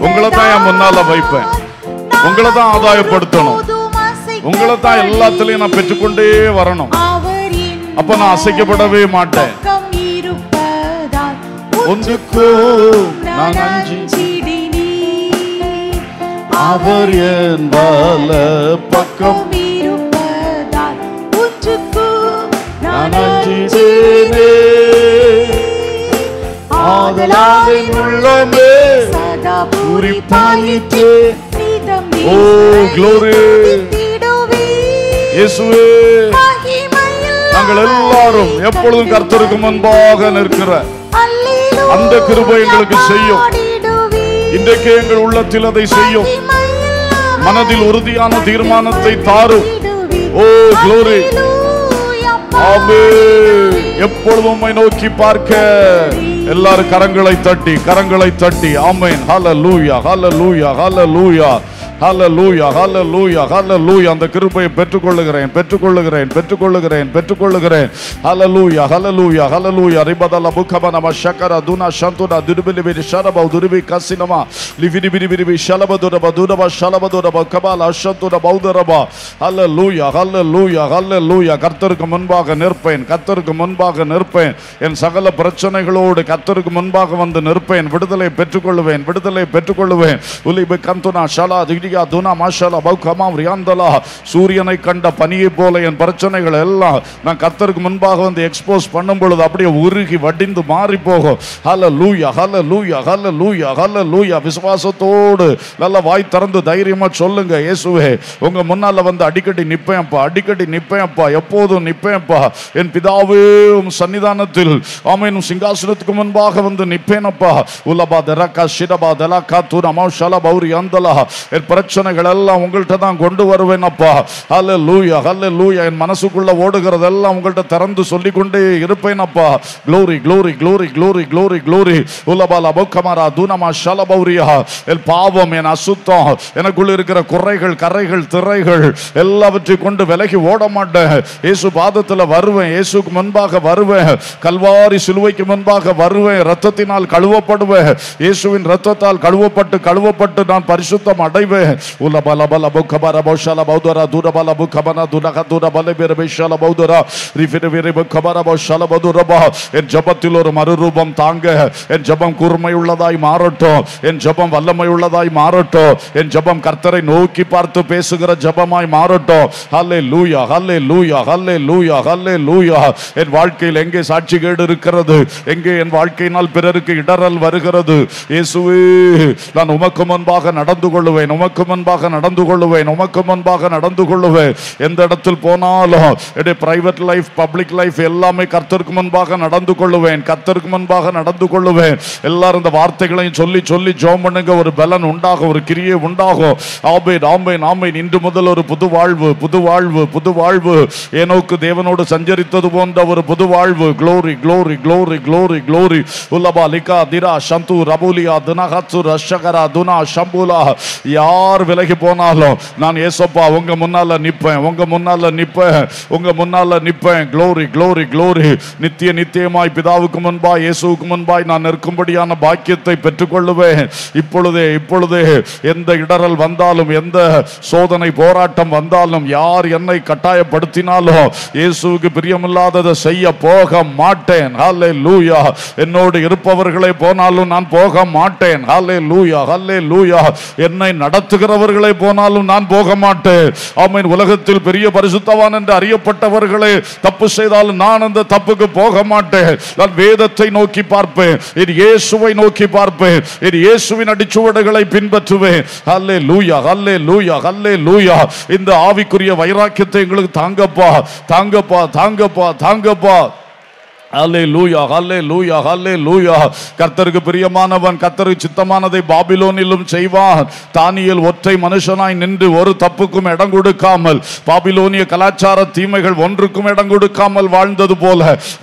[SPEAKER 2] உங்களை தான் என் முன்னால வைப்பேன் உங்களை தான் ஆதாயப்படுத்தணும்
[SPEAKER 1] உங்களை தான் எல்லாத்துலயும் நான் பெற்றுக்கொண்டே வரணும் அப்ப நான் அசைக்கப்படவே
[SPEAKER 2] மாட்டேன் நான் அஞ்சு அவர் என் வல பக்கம்
[SPEAKER 1] இருப்பதால் உற்றுக்கு நான் அஞ்சினே ஆதலாவின் உள்ளமே சதா பூரிப்பாயிற்றே ஓ
[SPEAKER 2] க்ளோரி இயேசுவே நாங்கள் எல்லாரும் எப்பொழுதும் கர்த்தருக்கு முன்பாக நிற்கிற அந்த கிருபை எங்களுக்கு செய்யும் இன்றைக்கு எங்கள் உள்ளத்தில் அதை செய்யும் மனதில் உறுதியான தீர்மானத்தை தாரும் ஓ குளோரி எப்பொழுதும் உண்மை நோக்கி பார்க்க எல்லாரும் கரங்களை தட்டி கரங்களை தட்டி ஆமேன் ஹல லூயா ஹல லூயா ஹல லூயா ஹலலூயா ஹலலூயா ஹலலூயா அந்த கிருபையை பெற்றுக்கொள்ளுகிறேன் பெற்றுக்கொள்ளுகிறேன் பெற்றுக்கொள்ளுகிறேன் பெற்றுக்கொள்ளுகிறேன் ஹலலூயா ஹலலூயா ஹலலூயா ரிபதல புக்கம நம ஷக்கர துனா சந்துனா துருபிலி விரி ஷரப துருவி கசினமா லிவிரி விரி விரி ஷலப துரப துரப ஷலப துரப கபால அஷந்துன பௌதரபா ஹலலூயா ஹலலூயா ஹலலூயா கர்த்தருக்கு முன்பாக நிற்பேன் கர்த்தருக்கு முன்பாக நிற்பேன் என் சகல பிரச்சனைகளோடு கர்த்தருக்கு முன்பாக வந்து நிற்பேன் விடுதலை பெற்றுக்கொள்வேன் விடுதலை பெற்றுக்கொள்வேன் உலிபு கந்துனா ஷலா திடி காந்தியா துனா மாஷாலா பௌகமாம் ரியாந்தலா சூரியனை கண்ட பனியை போல என் பிரச்சனைகள் எல்லாம் நான் கத்தருக்கு முன்பாக வந்து எக்ஸ்போஸ் பண்ணும் பொழுது அப்படியே உருகி வடிந்து மாறி போகும் ஹல லூயா ஹல லூயா ஹல லூயா ஹல லூயா விசுவாசத்தோடு நல்லா வாய் திறந்து தைரியமா சொல்லுங்க இயேசுவே உங்க முன்னால வந்து அடிக்கடி நிப்பேன்ப்பா அடிக்கடி நிப்பேன்ப்பா எப்போதும் நிப்பேன்ப்பா என் பிதாவே உம் சன்னிதானத்தில் ஆமேனும் சிங்காசனத்துக்கு முன்பாக வந்து நிற்பேனப்பா உலபா தெரக்கா ஷிடபா தெலாக்கா தூர் அமாஷாலா பௌரி அந்தலா என் பிரச்சனைகள் எல்லாம் உங்கள்கிட்ட தான் கொண்டு வருவேன் அப்பா அல்ல லூயா அல்ல லூயா என் மனசுக்குள்ள ஓடுகிறதெல்லாம் உங்கள்கிட்ட திறந்து சொல்லி கொண்டே இருப்பேன் அப்பா glory glory glory glory glory glory உலபால அபோக்கமாரா தூனமா ஷலபௌரியா என் பாவம் என் அசுத்தம் எனக்குள்ள இருக்கிற குறைகள் கரைகள் திரைகள் எல்லாவற்றை கொண்டு விலகி ஓட மாட்டேன் இயேசு பாதத்தில் வருவேன் இயேசுக்கு முன்பாக வருவேன் கல்வாரி சிலுவைக்கு முன்பாக வருவேன் ரத்தத்தினால் கழுவப்படுவேன் இயேசுவின் ரத்தத்தால் கழுவப்பட்டு கழுவப்பட்டு நான் பரிசுத்தம் அடைவேன் Ula bala bala bu kabara bu şala bu dora dura bala bu kabana dura kadura bala bir bir şala bu dora rifir bir bu kabara bu şala bu dura ba en jabatil ஒரு மறுரூபம் தாங்க என் ஜபம் கூர்மையுள்ளதாய் மாறட்டும் என் ஜபம் வல்லமையுள்ளதாய் மாறட்டும் என் ஜபம் கர்த்தரை நோக்கி பார்த்து பேசுகிற ஜபமாய் மாறட்டும் ஹல்லே லூயா ஹல்லே லூயா ஹல்லே லூயா ஹல்லே லூயா என் வாழ்க்கையில் எங்கே சாட்சி கேடு இருக்கிறது எங்கே என் வாழ்க்கையினால் பிறருக்கு இடரல் வருகிறது இயேசுவே நான் உமக்கு முன்பாக நடந்து கொள்வேன் உமக்கு உமக்கு முன்பாக நடந்து கொள்ளுவேன் உமக்கு முன்பாக நடந்து கொள்ளுவேன் எந்த இடத்தில் போனாலும் பிரைவேட் லைஃப் பப்ளிக் லைஃப் எல்லாமே கர்த்தருக்கு முன்பாக நடந்து கொள்ளுவேன் கர்த்தருக்கு முன்பாக நடந்து கொள்ளுவேன் எல்லாரும் இந்த வார்த்தைகளையும் சொல்லி சொல்லி ஜோம் பண்ணுங்க ஒரு பலன் உண்டாகும் ஒரு கிரியை உண்டாகும் ஆபை ஆம்பை நாமை இன்று முதல் ஒரு புது வாழ்வு புது வாழ்வு புது வாழ்வு ஏனோக்கு தேவனோடு சஞ்சரித்தது போன்ற ஒரு புது வாழ்வு glory glory glory glory glory உல்லபா லிகா திரா சந்து ரபுலியா துனஹத்து ரஷகரா துனா ஷம்புலா யா யார் விலகி போனாலும் நான் ஏசப்பா உங்க முன்னால நிற்பேன் உங்க முன்னால நிற்பேன் உங்க முன்னால நிற்பேன் க்ளோரி க்ளோரி க்ளோரி நித்திய நித்தியமாய் பிதாவுக்கு முன்பாய் இயேசுக்கு முன்பாய் நான் நிற்கும்படியான பாக்கியத்தை பெற்றுக்கொள்ளுவேன் இப்பொழுதே இப்பொழுதே எந்த இடரல் வந்தாலும் எந்த சோதனை போராட்டம் வந்தாலும் யார் என்னை கட்டாயப்படுத்தினாலும் இயேசுக்கு பிரியமில்லாததை செய்ய போக மாட்டேன் ஹாலே லூயா என்னோடு இருப்பவர்களே போனாலும் நான் போக மாட்டேன் ஹாலே லூயா ஹல்லே லூயா என்னை நடத்த நடத்துகிறவர்களே போனாலும் நான் போக மாட்டேன் அவன் உலகத்தில் பெரிய பரிசுத்தவான் என்று அறியப்பட்டவர்களே தப்பு செய்தாலும் நான் அந்த தப்புக்கு போக மாட்டேன் நான் வேதத்தை நோக்கி பார்ப்பேன் என் இயேசுவை நோக்கி பார்ப்பேன் என் இயேசுவின் அடிச்சுவடுகளை பின்பற்றுவேன் அல்லே லூயா அல்லே லூயா அல்லே லூயா இந்த ஆவிக்குரிய வைராக்கியத்தை எங்களுக்கு தாங்கப்பா தாங்கப்பா தாங்கப்பா தாங்கப்பா கர்த்தருக்கு பிரியமானவன் கர்த்தரு சித்தமானதை பாபிலோனிலும் செய்வான் தானியல் ஒற்றை மனுஷனாய் நின்று ஒரு தப்புக்கும் இடம் கொடுக்காமல் பாபிலோனிய கலாச்சார தீமைகள் ஒன்றுக்கும் இடம் கொடுக்காமல் வாழ்ந்தது போல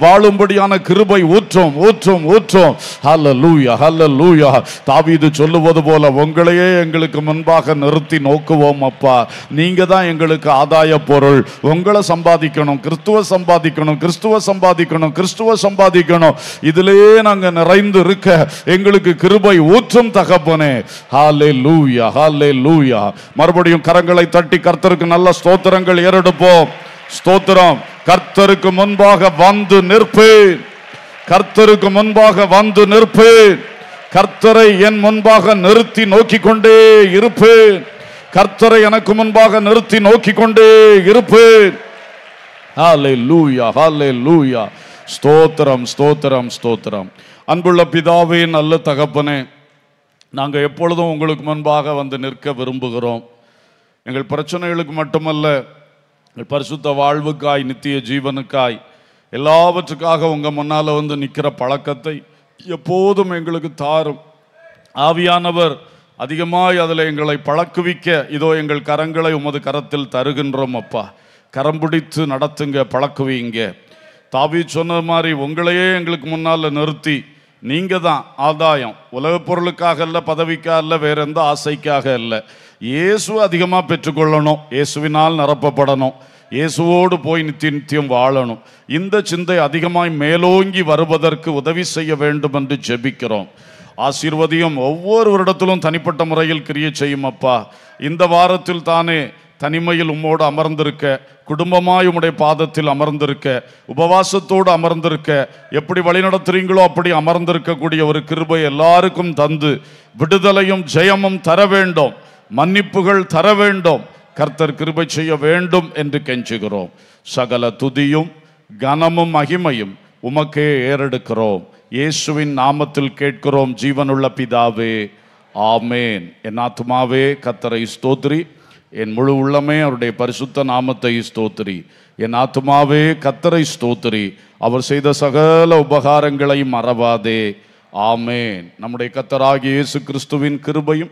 [SPEAKER 2] வாழும்படியான கிருபை ஊற்றும் ஊற்றும் ஊற்றும் ஹல்ல லூயா ஹல்ல லூயா தாவீது சொல்லுவது போல உங்களையே எங்களுக்கு முன்பாக நிறுத்தி நோக்குவோம் அப்பா நீங்க தான் எங்களுக்கு ஆதாய பொருள் உங்களை சம்பாதிக்கணும் கிறிஸ்துவ சம்பாதிக்கணும் கிறிஸ்துவ சம்பாதிக்கணும் கிறிஸ்து கிறிஸ்துவ சம்பாதிக்கணும் இதிலேயே நாங்கள் நிறைந்து இருக்க எங்களுக்கு கிருபை ஊற்றும் தகப்பனே ஹாலே லூயா ஹாலே லூயா மறுபடியும் கரங்களை தட்டி கர்த்தருக்கு நல்ல ஸ்தோத்திரங்கள் ஏறெடுப்போம் ஸ்தோத்திரம் கர்த்தருக்கு முன்பாக வந்து நிற்பேன் கர்த்தருக்கு முன்பாக வந்து நிற்பேன் கர்த்தரை என் முன்பாக நிறுத்தி நோக்கி கொண்டே இருப்பேன் கர்த்தரை எனக்கு முன்பாக நிறுத்தி நோக்கி கொண்டே இருப்பேன் ஹாலே லூயா ஹாலே லூயா ஸ்தோத்திரம் ஸ்தோத்திரம் ஸ்தோத்திரம் அன்புள்ள பிதாவே நல்ல தகப்பனே நாங்கள் எப்பொழுதும் உங்களுக்கு முன்பாக வந்து நிற்க விரும்புகிறோம் எங்கள் பிரச்சனைகளுக்கு மட்டுமல்ல எங்கள் பரிசுத்த வாழ்வுக்காய் நித்திய ஜீவனுக்காய் எல்லாவற்றுக்காக உங்கள் முன்னால் வந்து நிற்கிற பழக்கத்தை எப்போதும் எங்களுக்கு தாரும் ஆவியானவர் அதிகமாய் அதில் எங்களை பழக்குவிக்க இதோ எங்கள் கரங்களை உமது கரத்தில் தருகின்றோம் அப்பா கரம் பிடித்து நடத்துங்க பழக்குவீங்க தாவி சொன்ன மாதிரி உங்களையே எங்களுக்கு முன்னால் நிறுத்தி நீங்கள் தான் ஆதாயம் உலக பொருளுக்காக அல்ல பதவிக்காக அல்ல வேற எந்த ஆசைக்காக அல்ல இயேசு அதிகமாக பெற்றுக்கொள்ளணும் இயேசுவினால் நிரப்பப்படணும் இயேசுவோடு போய் நித்திய நித்தியம் வாழணும் இந்த சிந்தை அதிகமாய் மேலோங்கி வருவதற்கு உதவி செய்ய வேண்டும் என்று ஜெபிக்கிறோம் ஆசீர்வதியம் ஒவ்வொரு வருடத்திலும் தனிப்பட்ட முறையில் கிரியை செய்யும் அப்பா இந்த வாரத்தில் தானே தனிமையில் உம்மோடு அமர்ந்திருக்க குடும்பமாய் உம்முடைய பாதத்தில் அமர்ந்திருக்க உபவாசத்தோடு அமர்ந்திருக்க எப்படி வழிநடத்துறீங்களோ அப்படி அமர்ந்திருக்கக்கூடிய ஒரு கிருபை எல்லாருக்கும் தந்து விடுதலையும் ஜெயமும் தர வேண்டும் மன்னிப்புகள் தர வேண்டும் கர்த்தர் கிருபை செய்ய வேண்டும் என்று கெஞ்சுகிறோம் சகல துதியும் கனமும் மகிமையும் உமக்கே ஏறெடுக்கிறோம் இயேசுவின் நாமத்தில் கேட்கிறோம் ஜீவனுள்ள பிதாவே ஆமேன் என் ஆத்மாவே கத்தரை ஸ்தோத்ரி என் முழு உள்ளமே அவருடைய பரிசுத்த நாமத்தை ஸ்தோத்திரி என் ஆத்மாவே கத்தரை ஸ்தோத்திரி அவர் செய்த சகல உபகாரங்களை மறவாதே ஆமேன் நம்முடைய கத்தராகிய இயேசு கிறிஸ்துவின் கிருபையும்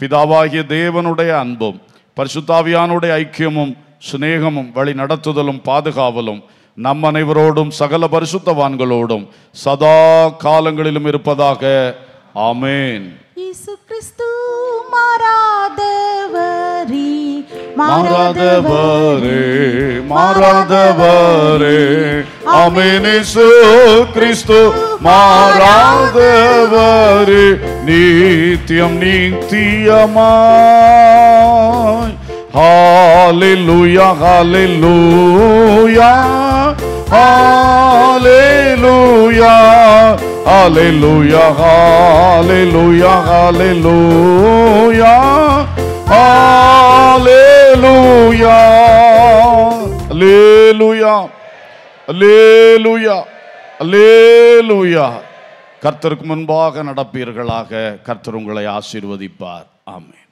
[SPEAKER 2] பிதாவாகிய தேவனுடைய அன்பும் பரிசுத்தாவியானுடைய ஐக்கியமும் சிநேகமும் வழி நடத்துதலும் பாதுகாவலும் நம் அனைவரோடும் சகல பரிசுத்தவான்களோடும் சதா காலங்களிலும் இருப்பதாக ஆமேன்
[SPEAKER 1] ಯೇಸು ಕ್ರಿಸ್ತು ಮಾರಾದವರಿ ಮಾರಾದವರೇ
[SPEAKER 2] ಮಾರಾದವರೇ ಅಮೇನಿಸು ಕ್ರಿಸ್ತು ಮಾರಾದವರೇ ನಿತ್ಯಂ ನಿತ್ಯಮಾಯ್ ಹಾಲೆಲುಯ ಹಾಲೆಲುಯ ಹಾಲೆಲುಯ Hallelujah, hallelujah, hallelujah, hallelujah, hallelujah, hallelujah, hallelujah. கர்த்தருக்கு முன்பாக நடப்பீர்களாக கர்த்தர் உங்களை ஆசீர்வதிப்பார் ஆமேன்